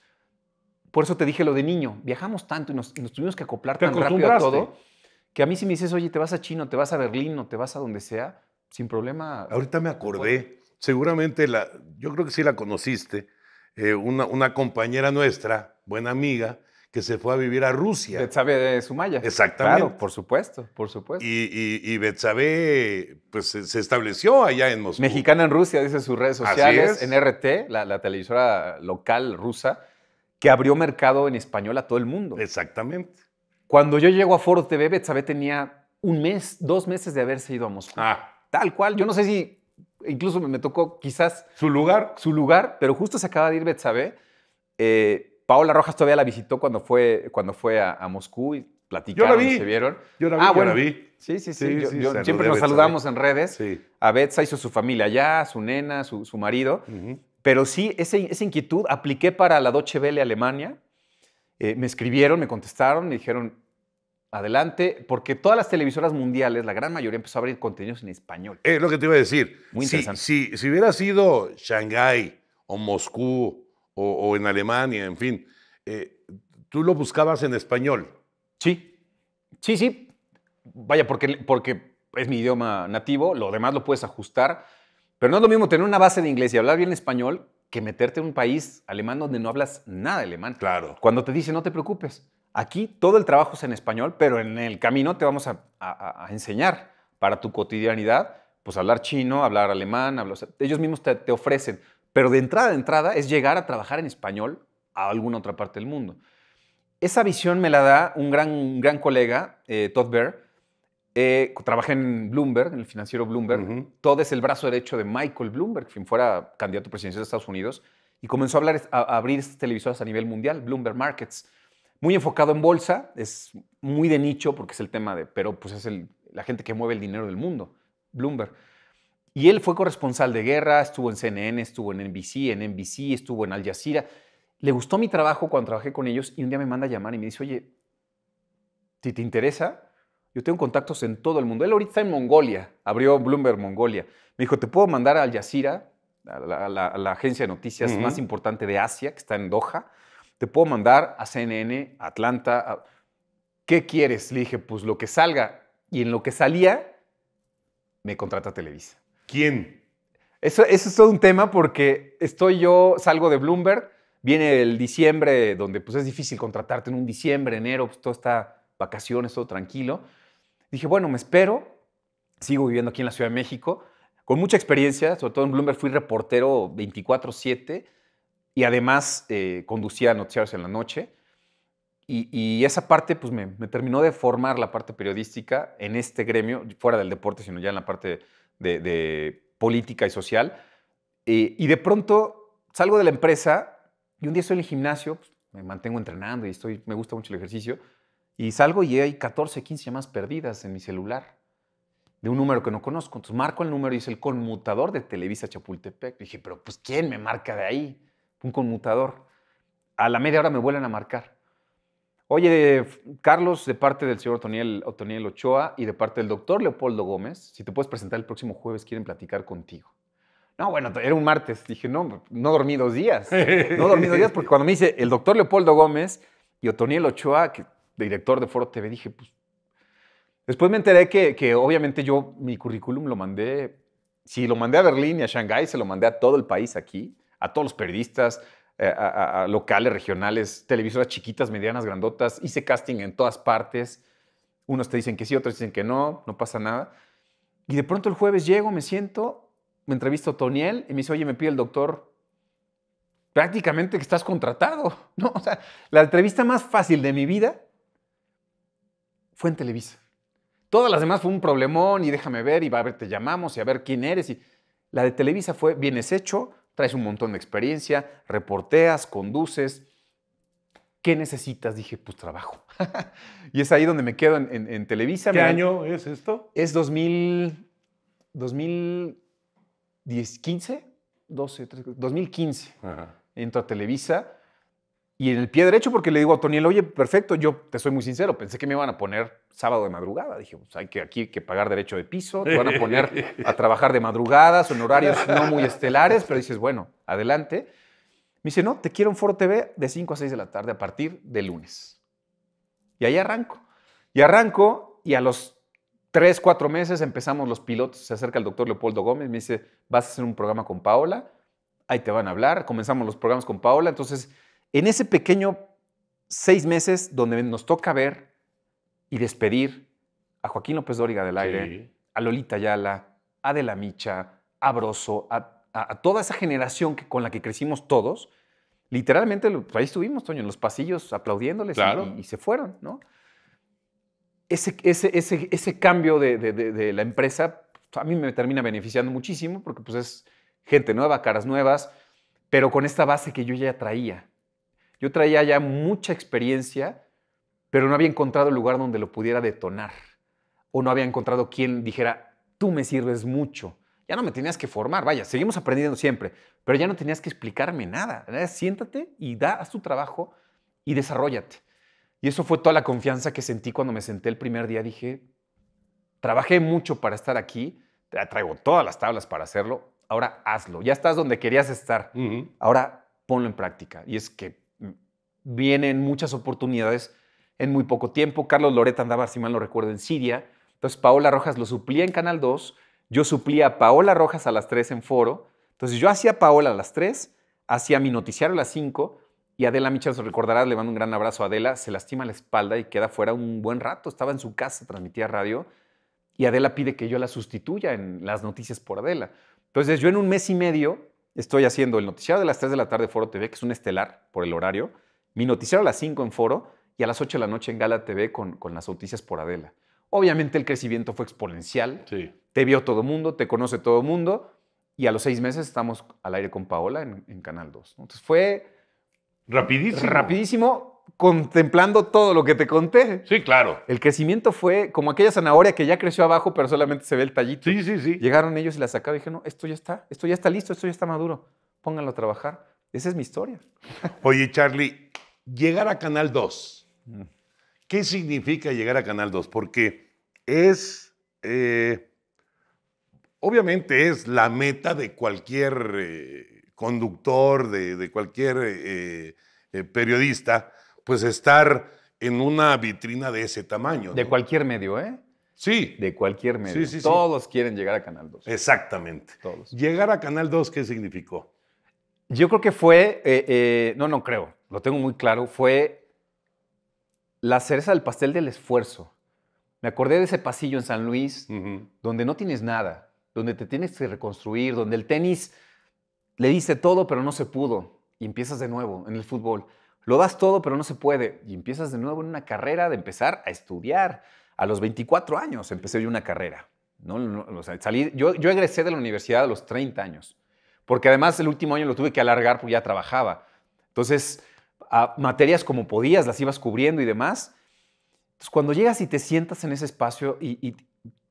por eso te dije lo de niño, viajamos tanto y nos, tuvimos que acoplar tan rápido a todo, que a mí si me dices, oye, te vas a China, te vas a Berlín o te vas a donde sea, sin problema. Ahorita me acordé, seguramente, la, yo creo que sí la conociste, eh, una, compañera nuestra, buena amiga, que se fue a vivir a Rusia. Betsabe de Sumaya. Exactamente. por supuesto, por supuesto. Y, y, Betsabe pues, se, estableció allá en Moscú. Mexicana en Rusia, dice sus redes sociales, en RT, la televisora local rusa que abrió mercado en español a todo el mundo. Exactamente. Cuando yo llego a Foro TV, Betsabe tenía un mes, dos meses de haberse ido a Moscú. Ah. Tal cual. Yo no sé si incluso me tocó quizás... Su lugar. Su lugar, pero justo se acaba de ir Betsabe. Eh, Paola Rojas todavía la visitó cuando fue, cuando fue a, Moscú y platicaron, se vieron. Yo la vi, ah, vi. Sí, sí, sí. siempre nos saludamos en redes. Sí. A Betsa hizo su familia allá, su nena, su, marido. Pero sí, esa, inquietud, apliqué para la Deutsche Welle Alemania, eh, me escribieron, me contestaron, me dijeron, adelante, porque todas las televisoras mundiales, la gran mayoría empezó a abrir contenidos en español. Es lo que te iba a decir. Muy interesante. Si, hubiera sido Shanghai o Moscú o, en Alemania, en fin, eh, tú lo buscabas en español. Sí, sí, sí. Vaya, porque, porque es mi idioma nativo, lo demás lo puedes ajustar. Pero no es lo mismo tener una base de inglés y hablar bien español que meterte en un país alemán donde no hablas nada alemán. Claro. Cuando te dicen, no te preocupes, aquí todo el trabajo es en español, pero en el camino te vamos a, enseñar para tu cotidianidad, pues hablar chino, hablar alemán, hablar, ellos mismos te, ofrecen. Pero de entrada a entrada es llegar a trabajar en español a alguna otra parte del mundo. Esa visión me la da un gran, gran colega, eh, Todd Bear, eh, trabajé en Bloomberg, en el financiero Bloomberg. Todo es el brazo derecho de Michael Bloomberg, quien fuera candidato presidencial de Estados Unidos. Y comenzó a, hablar, a, abrir televisoras a nivel mundial, Bloomberg Markets. Muy enfocado en bolsa, es muy de nicho porque es el tema de, pero pues es la gente que mueve el dinero del mundo, Bloomberg. Y él fue corresponsal de guerra, estuvo en CNN, estuvo en NBC, en NBC, estuvo en Al Jazeera. Le gustó mi trabajo cuando trabajé con ellos y un día me manda a llamar y me dice, oye, si te interesa, yo tengo contactos en todo el mundo. Él ahorita está en Mongolia, abrió Bloomberg Mongolia. Me dijo, ¿te puedo mandar a Al Jazeera, a la, agencia de noticias más importante de Asia, que está en Doha? ¿Te puedo mandar a CNN, Atlanta? ¿Qué quieres? Le dije, pues lo que salga. Y en lo que salía, me contrata Televisa. ¿Quién? Eso, eso es todo un tema porque estoy yo, salgo de Bloomberg, viene el diciembre, donde pues es difícil contratarte en un diciembre, enero, pues todo está vacaciones, todo tranquilo. Dije, bueno, me espero, sigo viviendo aquí en la Ciudad de México, con mucha experiencia, sobre todo en Bloomberg fui reportero 24/7 y además eh, conducía noticiarios en la noche. Y, esa parte pues me, terminó de formar la parte periodística en este gremio, fuera del deporte, sino ya en la parte de, política y social. Eh, y de pronto salgo de la empresa y un día estoy en el gimnasio, pues, me mantengo entrenando y estoy, me gusta mucho el ejercicio. Y salgo y hay 14, 15 más perdidas en mi celular de un número que no conozco. Entonces marco el número y es el conmutador de Televisa Chapultepec. Dije, pero pues ¿quién me marca de ahí? Un conmutador. A la media hora me vuelven a marcar. Oye, Carlos, de parte del señor Otoniel, Otoniel Ochoa y de parte del doctor Leopoldo Gómez, si te puedes presentar el próximo jueves, quieren platicar contigo. No, bueno, era un martes. Dije, no, no dormí dos días. No dormí dos días porque cuando me dice el doctor Leopoldo Gómez y Otoniel Ochoa, que director de Foro TV, dije, pues... Después me enteré que, obviamente yo mi currículum lo mandé, si lo mandé a Berlín y a Shanghái, se lo mandé a todo el país aquí, a todos los periodistas, eh, locales, regionales, televisoras chiquitas, medianas, grandotas. Hice casting en todas partes. Unos te dicen que sí, otros dicen que no, no pasa nada. Y de pronto el jueves llego, me siento, me entrevisto a Toniel y me dice, oye, me pide el doctor prácticamente que estás contratado. *laughs* ¿No? O sea, la entrevista más fácil de mi vida fue en Televisa. Todas las demás fue un problemón y déjame ver y va a ver, te llamamos y a ver quién eres. Y la de Televisa fue, vienes hecho, traes un montón de experiencia, reporteas, conduces. ¿Qué necesitas? Dije, pues trabajo. *laughs* y es ahí donde me quedo en, Televisa. ¿Qué año es esto? Es 2000, 2015, 12, 13, 2015. Ajá. Entro a Televisa y en el pie derecho porque le digo a Toniel, oye, perfecto, yo te soy muy sincero, pensé que me iban a poner sábado de madrugada. Dije, pues hay que aquí que pagar derecho de piso, te van a poner a trabajar de madrugada, son horarios no muy estelares, pero dices, bueno, adelante. Me dice, no, te quiero en Foro TV de 5 a 6 de la tarde a partir de lunes. Y ahí arranco. Y arranco y a los 3, 4 meses empezamos los pilotos. Se acerca el doctor Leopoldo Gómez, me dice, vas a hacer un programa con Paola, ahí te van a hablar. Comenzamos los programas con Paola, entonces en ese pequeño seis meses donde nos toca ver y despedir a Joaquín López Dóriga del aire, a Lolita Ayala, a De la Micha, a Broso, a, toda esa generación que, con la que crecimos todos, literalmente ahí estuvimos, Toño, en los pasillos aplaudiéndoles y, se fueron, ¿no? Ese, ese, cambio de, la empresa a mí me termina beneficiando muchísimo porque pues es gente nueva, caras nuevas, pero con esta base que yo ya traía. Yo traía ya mucha experiencia, pero no había encontrado el lugar donde lo pudiera detonar. O no había encontrado quien dijera, tú me sirves mucho. Ya no me tenías que formar, vaya, seguimos aprendiendo siempre, pero ya no tenías que explicarme nada. Siéntate y da, haz tu trabajo y desarrollate. Y eso fue toda la confianza que sentí cuando me senté el primer día. Dije, trabajé mucho para estar aquí, traigo todas las tablas para hacerlo, ahora hazlo. Ya estás donde querías estar, ahora ponlo en práctica. Y es que vienen muchas oportunidades en muy poco tiempo. Carlos Loreta andaba, si mal no recuerdo, en Siria. Entonces Paola Rojas lo suplía en Canal 2. Yo suplía a Paola Rojas a las 3 en Foro. Entonces yo hacía Paola a las 3, hacía mi noticiario a las 5 y Adela Michel recordarás, le mando un gran abrazo a Adela, se lastima la espalda y queda fuera un buen rato. Estaba en su casa, transmitía radio y Adela pide que yo la sustituya en las noticias por Adela. Entonces yo en un mes y medio estoy haciendo el noticiario de las 3 de la tarde Foro TV, que es un estelar por el horario mi noticiero a las 5 en Foro y a las 8 de la noche en Gala TV con, con las noticias por Adela. Obviamente el crecimiento fue exponencial. Sí. Te vio todo el mundo, te conoce todo el mundo. Y a los seis meses estamos al aire con Paola en, Canal 2. Entonces fue... Rapidísimo. Rapidísimo, contemplando todo lo que te conté. Sí, claro. El crecimiento fue como aquella zanahoria que ya creció abajo, pero solamente se ve el tallito. Sí, sí, sí. Llegaron ellos y la sacaron y dije, no, esto ya está, esto ya está listo, esto ya está maduro. Pónganlo a trabajar. Esa es mi historia. Oye, Charlie, Llegar a Canal 2. Mm. ¿Qué significa llegar a Canal 2? Porque es, eh, obviamente es la meta de cualquier eh, conductor, de, cualquier eh, periodista, pues estar en una vitrina de ese tamaño. De cualquier medio, ¿eh? Sí. De cualquier medio. Sí, Todos quieren llegar a Canal 2. Exactamente. Todos. Llegar a Canal 2, ¿qué significó? Yo creo que fue, no, no creo, lo tengo muy claro, fue la cereza del pastel del esfuerzo. Me acordé de ese pasillo en San Luis, donde no tienes nada, donde te tienes que reconstruir, donde el tenis le dice todo, pero no se pudo, y empiezas de nuevo en el fútbol. Lo das todo, pero no se puede, y empiezas de nuevo en una carrera de empezar a estudiar. A los 24 años empecé yo una carrera. ¿no? salí, yo, yo egresé de la universidad a los 30 años, porque además el último año lo tuve que alargar porque ya trabajaba. Entonces, a materias como podías, las ibas cubriendo y demás. Entonces, cuando llegas y te sientas en ese espacio y,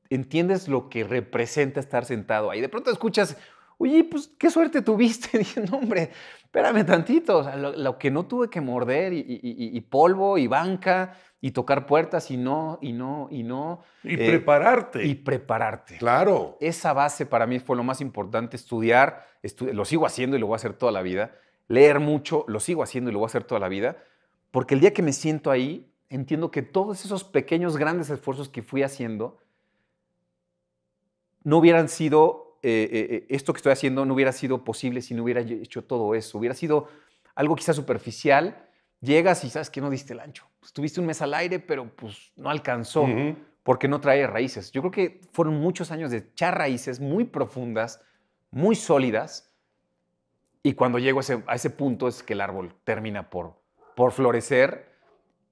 entiendes lo que representa estar sentado ahí, de pronto escuchas, oye, pues qué suerte tuviste. *laughs* Dije, no, hombre, espérame tantito. lo, que no tuve que morder y, polvo y banca y tocar puertas y no, y no, y no. Y eh, prepararte. Y prepararte. Claro. Esa base para mí fue lo más importante, estudiar. lo sigo haciendo y lo voy a hacer toda la vida leer mucho, lo sigo haciendo y lo voy a hacer toda la vida, porque el día que me siento ahí, entiendo que todos esos pequeños, grandes esfuerzos que fui haciendo no hubieran sido, eh, eh, eh, esto que estoy haciendo no hubiera sido posible si no hubiera hecho todo eso, hubiera sido algo quizás superficial, llegas y sabes que no diste el ancho. Estuviste pues, un mes al aire, pero pues no alcanzó porque no trae raíces. Yo creo que fueron muchos años de echar raíces muy profundas, muy sólidas, y cuando llego a ese, a ese punto es que el árbol termina por, por florecer.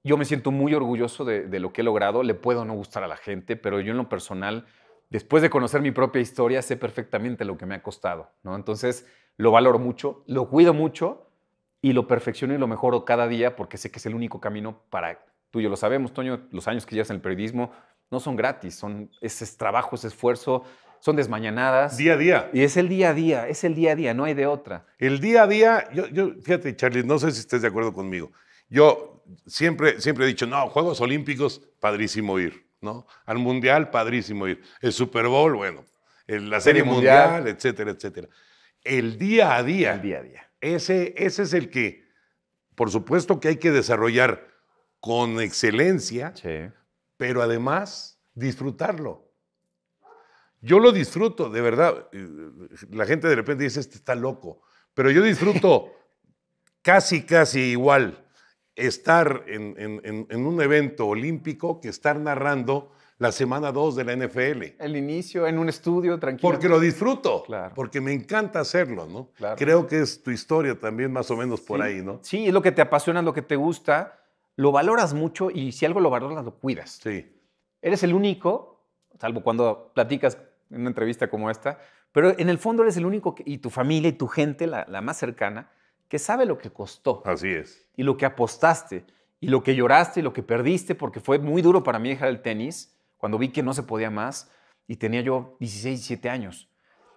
Yo me siento muy orgulloso de, lo que he logrado. Le puedo no gustar a la gente, pero yo en lo personal, después de conocer mi propia historia, sé perfectamente lo que me ha costado. ¿no? Entonces lo valoro mucho, lo cuido mucho y lo perfecciono y lo mejoro cada día porque sé que es el único camino para tú y yo lo sabemos, Toño, los años que llevas en el periodismo no son gratis, son, ese trabajo, ese esfuerzo, son desmañanadas. Día a día. Y es el día a día, es el día a día, no hay de otra. El día a día, yo, yo fíjate, Charlie, no sé si estés de acuerdo conmigo. Yo siempre, siempre he dicho, no, Juegos Olímpicos, padrísimo ir, ¿no? Al Mundial, padrísimo ir. El Super Bowl, bueno, la Serie, mundial, etcétera, etcétera. El día a día. El día a día. Ese, ese es el que, por supuesto que hay que desarrollar con excelencia, pero además disfrutarlo. Yo lo disfruto, de verdad. Eh, la gente de repente dice, este está loco, pero yo disfruto *laughs* casi, casi igual estar en, un evento olímpico que estar narrando la semana 2 de la NFL. El inicio en un estudio, tranquilo. Porque lo disfruto, claro. porque me encanta hacerlo, ¿no? Creo que es tu historia también más o menos por ahí, ¿no? Sí, es lo que te apasiona, lo que te gusta, lo valoras mucho y si algo lo valoras, lo cuidas. Sí. Eres el único salvo cuando platicas en una entrevista como esta, pero en el fondo eres el único y tu familia y tu gente, la, la más cercana, que sabe lo que costó. Así es. Y lo que apostaste, y lo que lloraste, y lo que perdiste, porque fue muy duro para mí dejar el tenis cuando vi que no se podía más y tenía yo 16, 17 años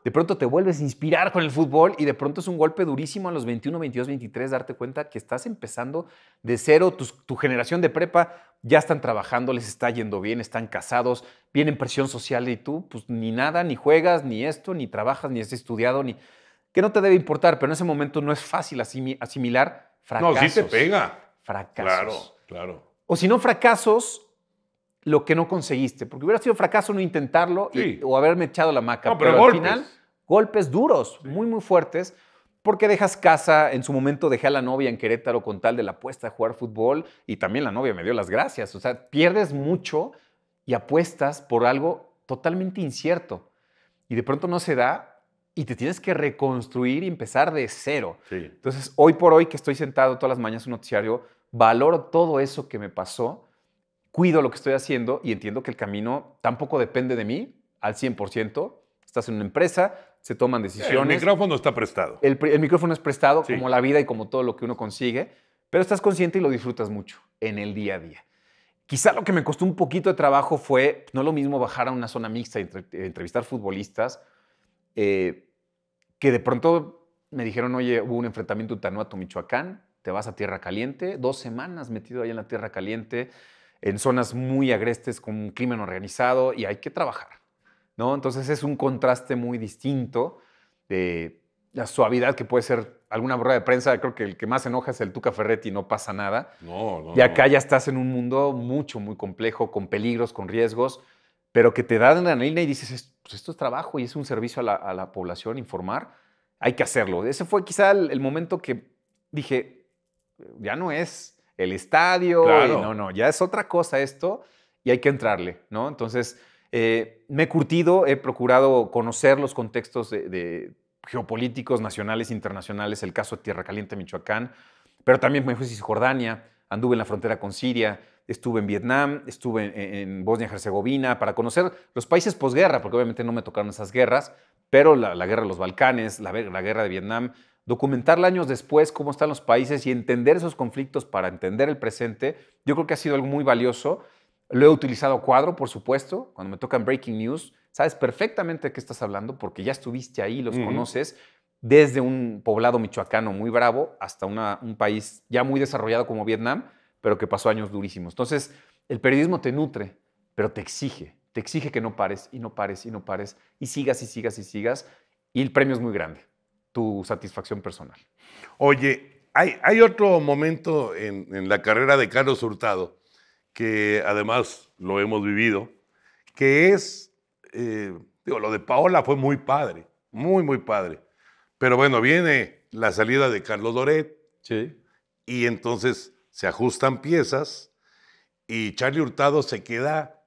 de pronto te vuelves a inspirar con el fútbol y de pronto es un golpe durísimo a los 21, 22, 23 darte cuenta que estás empezando de cero, tu, generación de prepa ya están trabajando, les está yendo bien, están casados, vienen presión social y tú pues ni nada, ni juegas, ni esto, ni trabajas, ni has estudiado, ni que no te debe importar, pero en ese momento no es fácil asimilar fracasos. No, sí te pega. Fracasos. Claro, claro. O si no fracasos, lo que no conseguiste. Porque hubiera sido fracaso no intentarlo o haberme echado la maca. pero, al final, golpes duros, muy, muy fuertes. Porque dejas casa, en su momento dejé a la novia en Querétaro con tal de la apuesta a jugar fútbol y también la novia me dio las gracias. O sea, pierdes mucho y apuestas por algo totalmente incierto. Y de pronto no se da y te tienes que reconstruir y empezar de cero. Entonces, hoy por hoy que estoy sentado todas las mañanas en un noticiario, valoro todo eso que me pasó cuido lo que estoy haciendo y entiendo que el camino tampoco depende de mí al 100%. Estás en una empresa, se toman decisiones. El micrófono está prestado. El, micrófono es prestado como la vida y como todo lo que uno consigue, pero estás consciente y lo disfrutas mucho en el día a día. Quizá lo que me costó un poquito de trabajo fue, no lo mismo bajar a una zona mixta y entrevistar futbolistas, eh, que de pronto me dijeron, oye, hubo un enfrentamiento Utanuato, Michoacán, te vas a Tierra Caliente, dos semanas metido ahí en la Tierra Caliente, en zonas muy agrestes con un crimen organizado y hay que trabajar. ¿no? Entonces es un contraste muy distinto de la suavidad que puede ser alguna rueda de prensa. Creo que el que más enoja es el Tuca Ferretti, no pasa nada. No, no, y acá ya estás en un mundo mucho, muy complejo, con peligros, con riesgos, pero que te dan la anilina y dices, pues esto es trabajo y es un servicio a la, población, informar, hay que hacerlo. Ese fue quizá el momento que dije, ya no es el estadio. no, no, ya es otra cosa esto y hay que entrarle, ¿no? Entonces, eh, me he curtido, he procurado conocer los contextos geopolíticos nacionales, internacionales, el caso de Tierra Caliente, Michoacán, pero también me fui a Cisjordania, anduve en la frontera con Siria, estuve en Vietnam, estuve en, Bosnia Bosnia-Herzegovina, para conocer los países posguerra, porque obviamente no me tocaron esas guerras, pero la, guerra de los Balcanes, la, guerra de Vietnam, documentarla años después cómo están los países y entender esos conflictos para entender el presente, yo creo que ha sido algo muy valioso. Lo he utilizado cuadro, por supuesto, cuando me tocan breaking news, sabes perfectamente de qué estás hablando porque ya estuviste ahí, los conoces, desde un poblado michoacano muy bravo hasta un país ya muy desarrollado como Vietnam, pero que pasó años durísimos. Entonces, el periodismo te nutre, pero te exige, te exige que no pares y no pares y no pares y sigas y sigas y sigas y el premio es muy grande tu satisfacción personal. Oye, hay, hay otro momento en, la carrera de Carlos Hurtado, que además lo hemos vivido, que es, eh, digo, lo de Paola fue muy padre, muy, muy padre. Pero bueno, viene la salida de Carlos Doret. Sí. Y entonces se ajustan piezas y Charlie Hurtado se queda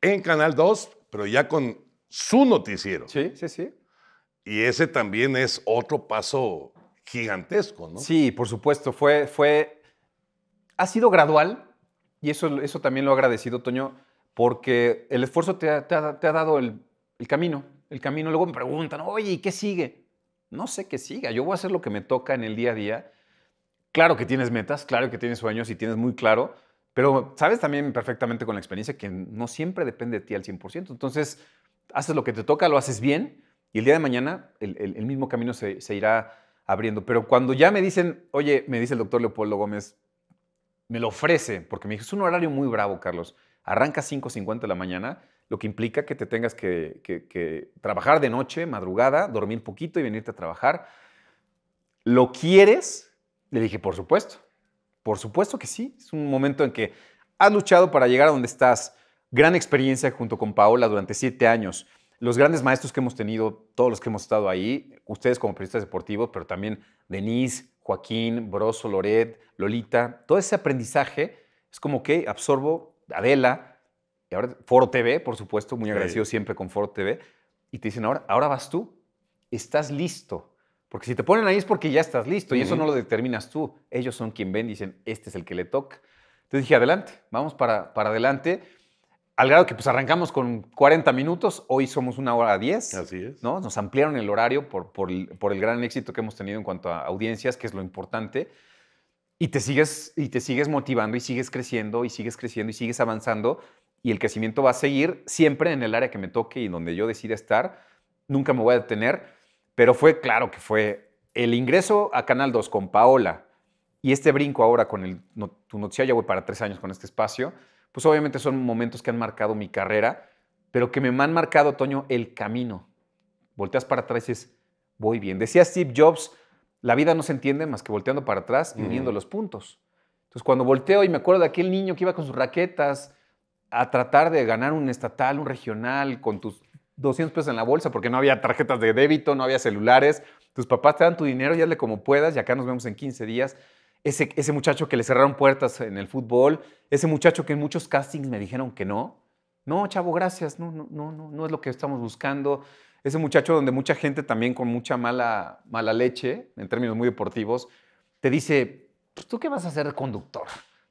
en Canal 2, pero ya con su noticiero. Sí, sí, sí. Y ese también es otro paso gigantesco, ¿no? Sí, por supuesto, fue, fue, ha sido gradual y eso, eso también lo he agradecido, Toño, porque el esfuerzo te ha, dado el, el, camino, el camino. Luego me preguntan, oye, ¿y qué sigue? No sé qué siga, yo voy a hacer lo que me toca en el día a día. Claro que tienes metas, claro que tienes sueños y tienes muy claro, pero sabes también perfectamente con la experiencia que no siempre depende de ti al 100%. Entonces, haces lo que te toca, lo haces bien y el día de mañana el, mismo camino se, irá abriendo. Pero cuando ya me dicen, oye, me dice el doctor Leopoldo Gómez, me lo ofrece, porque me dijo, es un horario muy bravo, Carlos. Arranca 5.50 de la mañana, lo que implica que te tengas que, que trabajar de noche, madrugada, dormir poquito y venirte a trabajar. ¿Lo quieres? Le dije, por supuesto. Por supuesto que sí. Es un momento en que has luchado para llegar a donde estás. Gran experiencia junto con Paola durante siete años los grandes maestros que hemos tenido, todos los que hemos estado ahí, ustedes como periodistas deportivos, pero también Denise, Joaquín, Broso, Loret, Lolita, todo ese aprendizaje es como que absorbo Adela, y ahora Foro TV, por supuesto, muy agradecido siempre con Foro TV, y te dicen ahora, ahora vas tú, estás listo. Porque si te ponen ahí es porque ya estás listo y eso no lo determinas tú. Ellos son quien ven, dicen, este es el que le toca. Entonces dije, adelante, vamos para, para adelante. Al grado que pues arrancamos con 40 minutos, hoy somos una hora 10. Así es. ¿no? Nos ampliaron el horario por, por, el gran éxito que hemos tenido en cuanto a audiencias, que es lo importante. Y te, sigues, y te sigues motivando y sigues creciendo y sigues creciendo y sigues avanzando. Y el crecimiento va a seguir siempre en el área que me toque y donde yo decida estar. Nunca me voy a detener. Pero fue claro que fue el ingreso a Canal 2 con Paola y este brinco ahora con el, tu noticia. Ya voy para tres años con este espacio pues obviamente son momentos que han marcado mi carrera, pero que me han marcado, Toño, el camino. Volteas para atrás y dices, voy bien. Decía Steve Jobs, la vida no se entiende más que volteando para atrás y viendo los puntos. Entonces, cuando volteo y me acuerdo de aquel niño que iba con sus raquetas a tratar de ganar un estatal, un regional, con tus 200 pesos en la bolsa, porque no había tarjetas de débito, no había celulares, tus papás te dan tu dinero, y hazle como puedas y acá nos vemos en 15 días ese, ese muchacho que le cerraron puertas en el fútbol, ese muchacho que en muchos castings me dijeron que no. No, chavo, gracias, no, no, no, no, no es lo que estamos buscando. Ese muchacho donde mucha gente también con mucha mala, mala leche, en términos muy deportivos, te dice, pues, ¿tú qué vas a hacer conductor?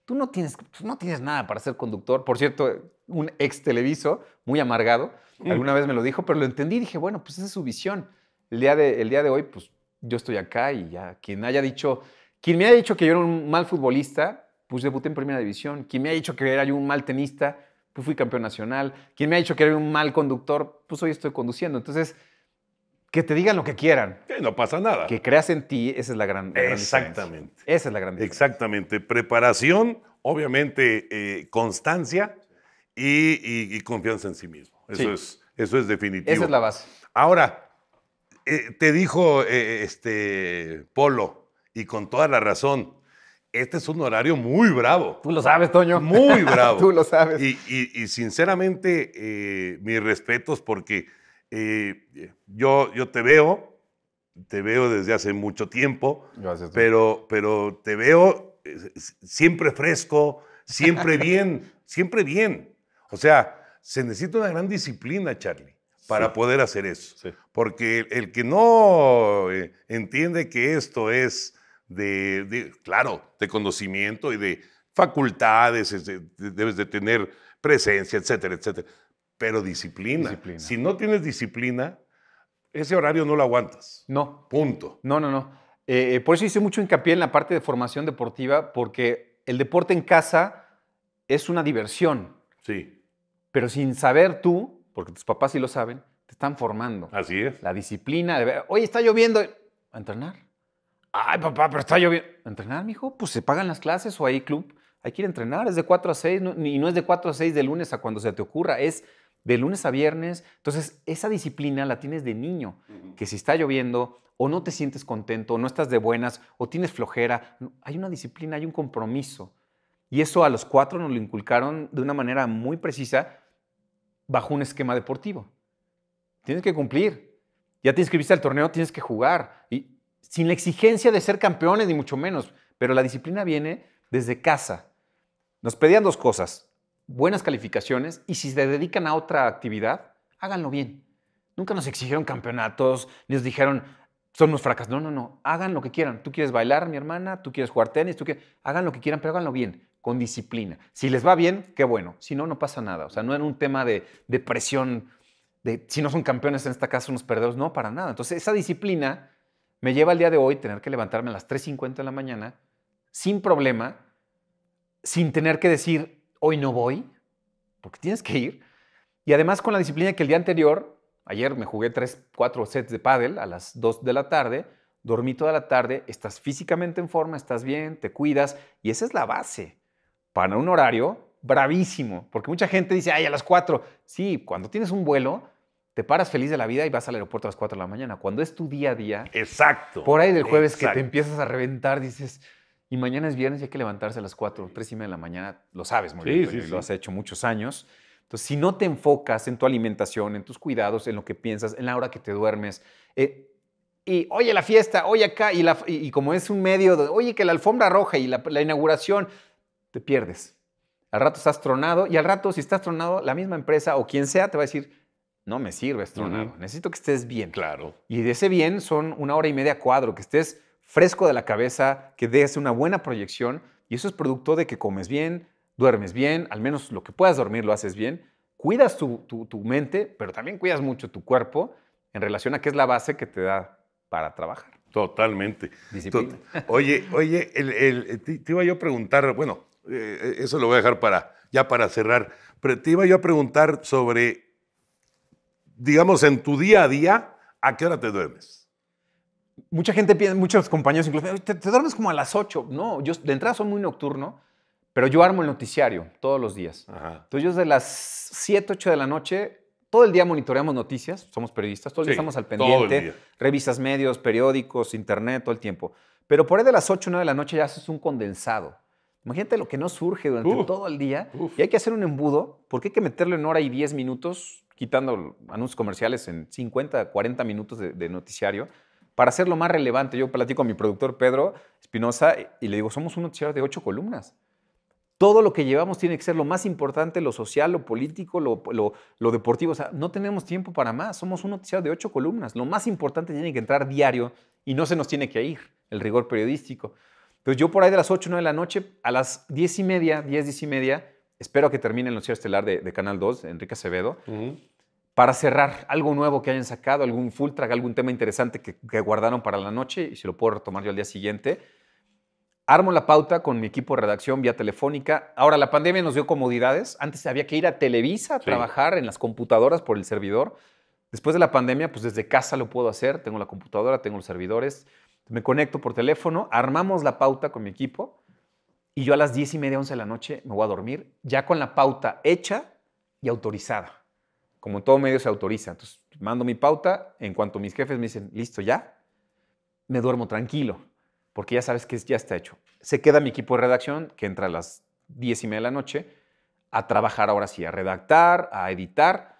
Tú no tienes, pues, no tienes nada para ser conductor. Por cierto, un ex televiso, muy amargado, mm. alguna vez me lo dijo, pero lo entendí y dije, bueno, pues esa es su visión. El día de, el día de hoy, pues yo estoy acá y ya quien haya dicho, quien me ha dicho que yo era un mal futbolista, pues debuté en primera división. Quien me ha dicho que era yo un mal tenista, pues fui campeón nacional. Quien me ha dicho que era un mal conductor, pues hoy estoy conduciendo. Entonces, que te digan lo que quieran. no pasa nada. Que creas en ti, esa es la gran, Exactamente. esa es la gran diferencia. Exactamente. Preparación, obviamente, eh, constancia y, confianza en sí mismo. Eso, es, eso es definitivo. Esa es la base. Ahora, eh, te dijo eh, este Polo, y con toda la razón. Este es un horario muy bravo. Tú lo sabes, Toño. Muy bravo. *laughs* Tú lo sabes. Y, y, sinceramente, eh, mis respetos porque eh, yo, yo te veo, te veo desde hace mucho tiempo, pero, pero te veo eh, siempre fresco, siempre *laughs* bien, siempre bien. O sea, se necesita una gran disciplina, Charlie, para poder hacer eso. Porque el, que no entiende que esto es de, claro, de conocimiento y de facultades, debes de tener presencia, etcétera, etcétera. Pero disciplina. Si no tienes disciplina, ese horario no lo aguantas. No. Punto. No, no, no. Eh, eh, por eso hice mucho hincapié en la parte de formación deportiva, porque el deporte en casa es una diversión. Sí. Pero sin saber tú, porque tus papás sí lo saben, te están formando. Así es. La disciplina de ver, oye, está lloviendo. A entrenar. Ay, papá, pero está lloviendo. ¿Entrenar, mijo? Pues se pagan las clases o hay club. Hay que ir a entrenar. Es de 4 a 6 y no es de 4 a 6 de lunes a cuando se te ocurra. Es de lunes a viernes. Entonces, esa disciplina la tienes de niño, que si está lloviendo o no te sientes contento, o no estás de buenas, o tienes flojera, hay una disciplina, hay un compromiso. Y eso a los cuatro nos lo inculcaron de una manera muy precisa bajo un esquema deportivo. Tienes que cumplir. Ya te inscribiste al torneo, tienes que jugar. Y sin la exigencia de ser campeones, ni mucho menos, pero la disciplina viene desde casa. Nos pedían dos cosas, buenas calificaciones y si se dedican a otra actividad, háganlo bien. Nunca nos exigieron campeonatos, ni nos dijeron, son unos fracas. No, no, no, hagan lo que quieran. Tú quieres bailar, mi hermana, tú quieres jugar tenis, tú quieres... Hagan lo que quieran, pero háganlo bien, con disciplina. Si les va bien, qué bueno. Si no, no pasa nada. O sea, no era un tema de, de presión, de si no son campeones en esta casa, unos perdedores. No, para nada. Entonces, esa disciplina me lleva al día de hoy tener que levantarme a las 3.50 de la mañana sin problema, sin tener que decir, hoy no voy, porque tienes que ir. Y además con la disciplina que el día anterior, ayer me jugué 3, 4 sets de pádel a las 2 de la tarde, dormí toda la tarde, estás físicamente en forma, estás bien, te cuidas, y esa es la base para un horario bravísimo, porque mucha gente dice, ay, a las 4. Sí, cuando tienes un vuelo, te paras feliz de la vida y vas al aeropuerto a las 4 de la mañana. Cuando es tu día a día. Exacto. Por ahí del jueves que te empiezas a reventar, dices, y mañana es viernes y hay que levantarse a las 4, 3 y media de la mañana. Lo sabes muy lo has hecho muchos años. Entonces, si no te enfocas en tu alimentación, en tus cuidados, en lo que piensas, en la hora que te duermes, eh, y oye la fiesta, oye acá, y, como es un medio, oye que la alfombra roja y la inauguración, te pierdes. Al rato estás tronado y al rato, si estás tronado, la misma empresa o quien sea te va a decir, no me sirve estronado. Necesito que estés bien. Claro. Y de ese bien son una hora y media cuadro, que estés fresco de la cabeza, que des una buena proyección. Y eso es producto de que comes bien, duermes bien, al menos lo que puedas dormir lo haces bien. Cuidas tu, mente, pero también cuidas mucho tu cuerpo en relación a qué es la base que te da para trabajar. Totalmente. Disciplina. Oye, oye, eh, te, iba yo a preguntar, bueno, eh, eh, eso lo voy a dejar para ya para cerrar, pero te iba yo a preguntar sobre digamos, en tu día a día, ¿a qué hora te duermes? Mucha gente, piensa, muchos compañeros incluso, te, duermes como a las 8. No, yo de entrada soy muy nocturno, pero yo armo el noticiario todos los días. Entonces yo desde las 7, 8 de la noche todo el día monitoreamos noticias, somos periodistas, todo el estamos al pendiente, revistas medios, periódicos, internet, todo el tiempo. Pero por ahí de las 8 9 de la noche ya haces un condensado. Imagínate lo que no surge durante todo el día y hay que hacer un embudo porque hay que meterlo en hora y 10 minutos quitando anuncios comerciales en 50, 40 minutos de, noticiario para hacerlo más relevante. Yo platico con mi productor Pedro Espinosa y le digo, somos un noticiero de ocho columnas. Todo lo que llevamos tiene que ser lo más importante, lo social, lo político, lo, deportivo. O sea, no tenemos tiempo para más. Somos un noticiero de ocho columnas. Lo más importante tiene que entrar diario y no se nos tiene que ir el rigor periodístico. Entonces yo por ahí de las ocho, nueve de la noche, a las diez y media, diez, diez y media, espero que termine el noticiero estelar de, Canal 2, Enrique Acevedo, para cerrar algo nuevo que hayan sacado, algún full track, algún tema interesante que, guardaron para la noche y si lo puedo retomar yo al día siguiente. Armo la pauta con mi equipo de redacción vía telefónica. Ahora, la pandemia nos dio comodidades. Antes había que ir a Televisa a trabajar en las computadoras por el servidor. Después de la pandemia, pues desde casa lo puedo hacer. Tengo la computadora, tengo los servidores. Me conecto por teléfono, armamos la pauta con mi equipo y yo a las 10 y media, 11 de la noche me voy a dormir ya con la pauta hecha y autorizada. Como en todo medio se autoriza. Entonces mando mi pauta, en cuanto mis jefes me dicen, listo ya, me duermo tranquilo, porque ya sabes que ya está hecho. Se queda mi equipo de redacción, que entra a las 10 y media de la noche, a trabajar ahora sí, a redactar, a editar.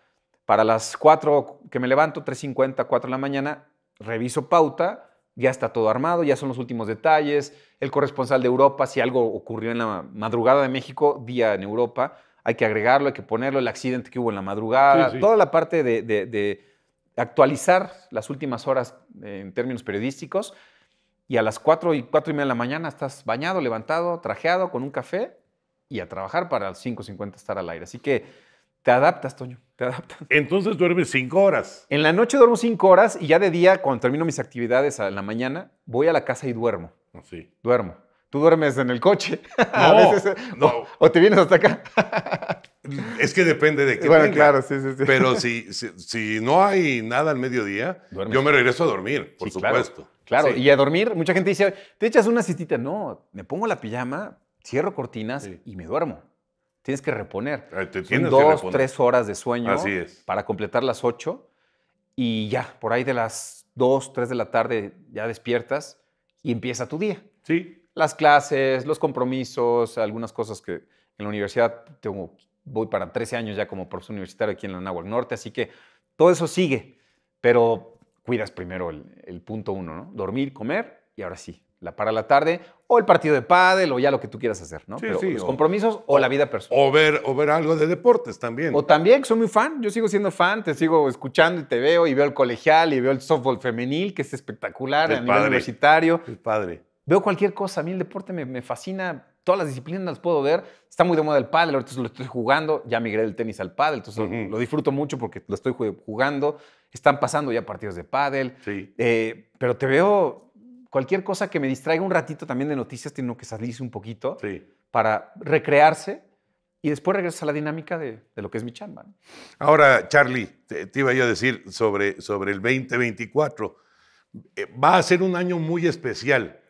Para las 4 que me levanto, 3.50, 4 de la mañana, reviso pauta, ya está todo armado, ya son los últimos detalles. El corresponsal de Europa, si algo ocurrió en la madrugada de México, día en Europa, hay que agregarlo, hay que ponerlo, el accidente que hubo en la madrugada, toda la parte de, actualizar las últimas horas eh, en términos periodísticos. Y a las 4 y 4 y media de la mañana estás bañado, levantado, trajeado, con un café y a trabajar para las 5.50 estar al aire. Así que te adaptas, Toño. Te adaptas. Entonces duermes cinco horas. En la noche duermo cinco horas y ya de día, cuando termino mis actividades a la mañana, voy a la casa y duermo. Ah, sí. Duermo. Tú duermes en el coche. *laughs* No, O, te vienes hasta acá. *laughs* Es que depende de qué. claro, sí, sí, sí. Pero si, si, no hay nada al mediodía, yo me regreso a dormir, por supuesto. Claro, y a dormir, mucha gente dice, te echas una cistita. No, me pongo la pijama, cierro cortinas y me duermo tienes que reponer. Eh, tienes dos, tres horas de sueño para completar las ocho y ya, por ahí de las dos, tres de la tarde ya despiertas y empieza tu día. Sí. Las clases, los compromisos, algunas cosas que en la universidad tengo, voy para 13 años ya como profesor universitario aquí en la Nahual Norte, así que todo eso sigue, pero cuidas primero el, punto uno, ¿no? Dormir, comer y ahora sí, para la tarde, o el partido de pádel, o ya lo que tú quieras hacer, ¿no? los compromisos o, la vida personal. O ver, o ver algo de deportes también. O también, soy muy fan, yo sigo siendo fan, te sigo escuchando y te veo, y veo el colegial, y veo el softball femenil, que es espectacular el a nivel universitario. El padre. Veo cualquier cosa, a mí el deporte me, fascina, todas las disciplinas las puedo ver. Está muy de moda el pádel, ahorita lo estoy jugando. Ya migré del tenis al pádel, entonces lo disfruto mucho porque lo estoy jugando. Están pasando ya partidos de pádel. Sí. Eh, pero te veo cualquier cosa que me distraiga un ratito también de noticias, tiene que salirse un poquito para recrearse y después regresar a la dinámica de, lo que es mi chamba. Ahora, Charlie, te, iba yo a decir sobre, sobre el 2024. Eh, va a ser un año muy especial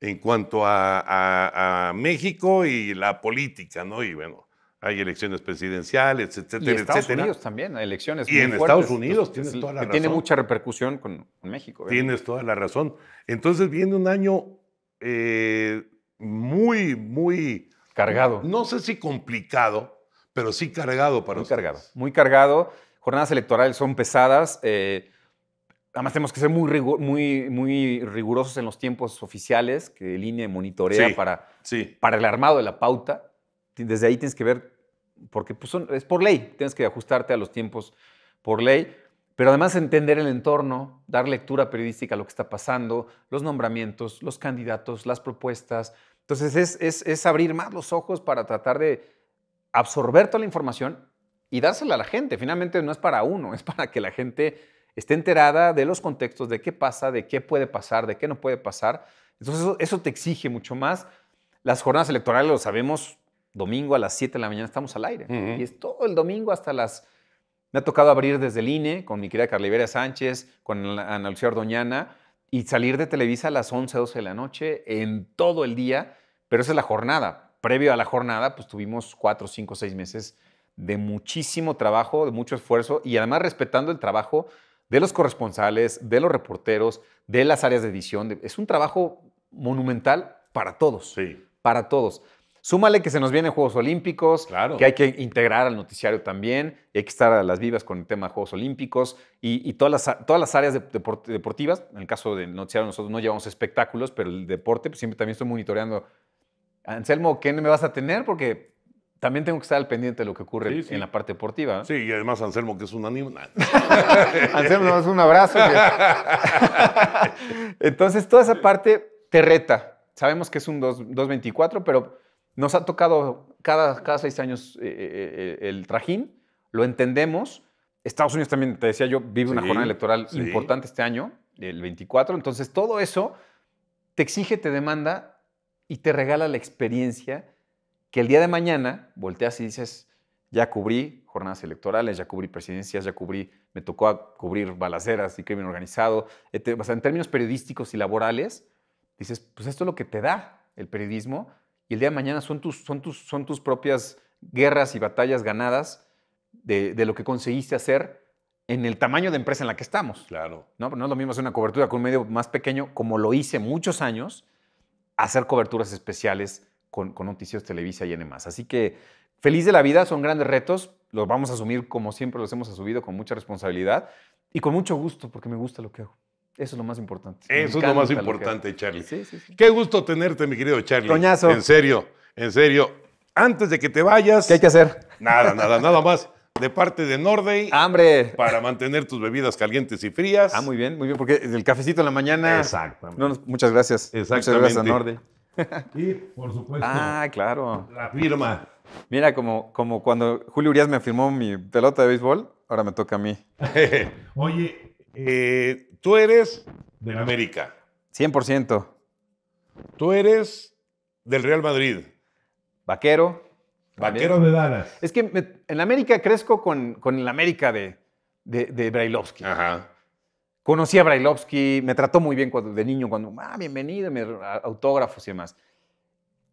en cuanto a, a, México y la política, ¿no? Y bueno, hay elecciones presidenciales, etcétera, y en Estados Unidos también, hay elecciones. Y en Estados Unidos toda la razón. Tiene mucha repercusión con, México. Tienes toda la razón. Entonces viene un año eh, muy, muy. Cargado. No sé si complicado, pero sí cargado para muy cargado, muy cargado. Jornadas electorales son pesadas. Eh, Además, tenemos que ser muy, rigurosos en los tiempos oficiales que línea INE monitorea para, para el armado de la pauta. Desde ahí tienes que ver porque pues, es por ley, tienes que ajustarte a los tiempos por ley, pero además entender el entorno, dar lectura periodística a lo que está pasando, los nombramientos, los candidatos, las propuestas. Entonces es, abrir más los ojos para tratar de absorber toda la información y dársela a la gente. Finalmente no es para uno, es para que la gente esté enterada de los contextos, de qué pasa, de qué puede pasar, de qué no puede pasar. Entonces eso te exige mucho más. Las jornadas electorales, lo sabemos, domingo a las 7 de la mañana estamos al aire. Y es todo el domingo hasta las... Me ha tocado abrir desde el INE con mi querida Carliberia Sánchez, con Ana Lucía Ordoñana, y salir de Televisa a las 11, 12 de la noche, en todo el día, pero esa es la jornada. Previo a la jornada, pues tuvimos 4, 5, seis meses de muchísimo trabajo, de mucho esfuerzo, y además respetando el trabajo de los corresponsales, de los reporteros, de las áreas de edición. Es un trabajo monumental para todos. Sí. Para todos. Súmale que se nos vienen Juegos Olímpicos, que hay que integrar al noticiario también, hay que estar a las vivas con el tema de Juegos Olímpicos y, todas, las, todas las áreas deportivas. En el caso del noticiario nosotros no llevamos espectáculos, pero el deporte pues, siempre también estoy monitoreando. Anselmo, ¿qué me vas a tener? Porque también tengo que estar al pendiente de lo que ocurre en la parte deportiva. ¿eh? Sí, y además Anselmo, que es un animal. *laughs* Anselmo, es un abrazo. *laughs* Entonces, toda esa parte te reta. Sabemos que es un 2, 224, pero nos ha tocado cada, cada seis años eh, eh, eh, el trajín, lo entendemos. Estados Unidos también, te decía yo, vive una jornada electoral importante este año, el 24. Entonces, todo eso te exige, te demanda y te regala la experiencia que el día de mañana volteas y dices, ya cubrí jornadas electorales, ya cubrí presidencias, ya cubrí, me tocó cubrir balaceras y crimen organizado. O sea, en términos periodísticos y laborales, dices, pues esto es lo que te da el periodismo y el día de mañana son tus, son tus, son tus propias guerras y batallas ganadas de, lo que conseguiste hacer en el tamaño de empresa en la que estamos. Claro. No, no es lo mismo hacer una cobertura con un medio más pequeño, como lo hice muchos años, hacer coberturas especiales con, Noticias Televisa y demás. Así que feliz de la vida, son grandes retos, los vamos a asumir como siempre los hemos asumido, con mucha responsabilidad y con mucho gusto, porque me gusta lo que hago. Eso es lo más importante. Eso es lo más importante, Charlie. Sí, sí, Qué gusto tenerte, mi querido Charlie. Toñazo. En serio, en serio. Antes de que te vayas. ¿Qué hay que hacer? Nada, nada, nada más. De parte de Nordey. ¡Hambre! Para mantener tus bebidas calientes y frías. Ah, muy bien, muy bien. Porque el cafecito en la mañana. Exactamente. muchas gracias. Muchas gracias a Nordey. *laughs* Y, por supuesto. Ah, claro. La firma. Mira, como, como cuando Julio Urias me firmó mi pelota de béisbol, ahora me toca a mí. *laughs* Oye, eh, tú eres de América. 100%. Tú eres del Real Madrid. Vaquero. Vaquero de Dallas. Es que en América crezco con, con el América de, de, Brailovsky. Ajá. Conocí a Brailovsky, me trató muy bien cuando, de niño, cuando, ah, bienvenido, me, autógrafos y demás.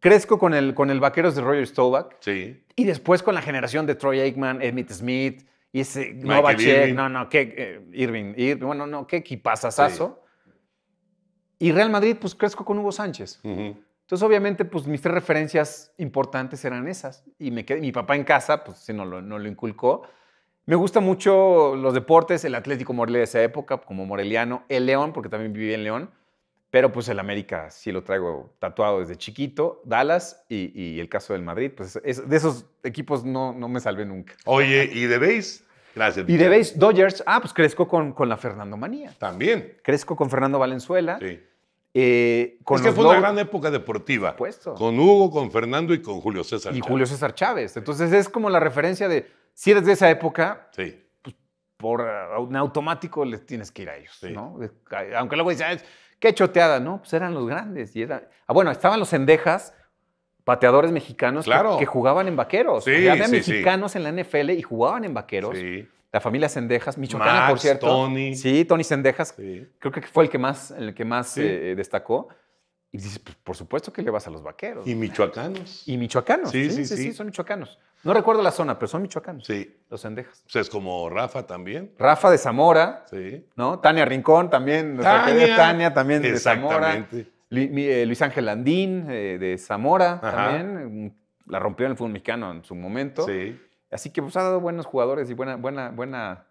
Crezco con el, con el Vaqueros de Roger Stovak. Sí. Y después con la generación de Troy Aikman, Emmitt Smith, y ese no, no, qué eh, Irving, bueno, no, qué equipazazazo. Sí. Y Real Madrid, pues crezco con Hugo Sánchez. Entonces, obviamente, pues mis tres referencias importantes eran esas. Y me quedé, mi papá en casa, pues si no lo, no lo inculcó. Me gustan mucho los deportes, el Atlético Morelia de esa época, como moreliano, el León, porque también viví en León. Pero pues el América sí lo traigo tatuado desde chiquito, Dallas y, el caso del Madrid, pues de esos equipos no, no me salvé nunca. Oye, ¿y de base? Gracias. Y de base, Dodgers, ah, pues crezco con, la Fernando Manía. También. Crezco con Fernando Valenzuela. Sí. Eh, con es que fue una gran época deportiva. Con Hugo, con Fernando y con Julio César. Y Julio César Chávez. Entonces es como la referencia de, si eres de esa época, sí. pues, por un eh, automático les tienes que ir a ellos. Aunque luego dices, ah, Qué choteada, ¿no? Pues eran los grandes. Y era... Ah, bueno, estaban los cendejas pateadores mexicanos que, jugaban en vaqueros. había mexicanos en la NFL y jugaban en vaqueros. La familia Cendejas, michoacana, por cierto. Tony. Sí, Tony Sendejas. Creo que fue el que más, el que más eh, eh, destacó. Y dices, pues, por supuesto que le vas a los vaqueros. Y michoacanos. Y michoacanos. Sí, sí. sí, sí son michoacanos. No recuerdo la zona, pero son michoacanos. Sí. Los O sea, es como Rafa también. Rafa de Zamora. Sí. ¿No? Tania Rincón también. Tania. Tania también de Zamora. Exactamente. Eh, Luis Ángel Landín eh, de Zamora también. Mm, la rompió en el fútbol mexicano en su momento. Sí. Así que pues ha dado buenos jugadores y buena, buena, buena,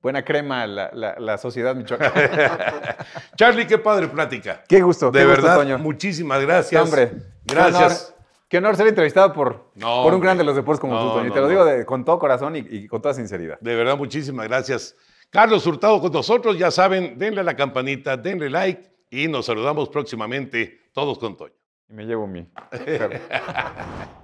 buena crema la, la, sociedad michoacana. *laughs* Charlie, qué padre plática. Qué gusto. De verdad, muchísimas gracias. Hombre. Gracias. Que honor ser entrevistado por, por un grande de los deportes como tú, Toño. Y te lo digo con todo corazón y, con toda sinceridad. De verdad, muchísimas gracias. Carlos Hurtado con nosotros, ya saben, denle a la campanita, denle like y nos saludamos próximamente todos con Toño. Y me llevo mi. *laughs*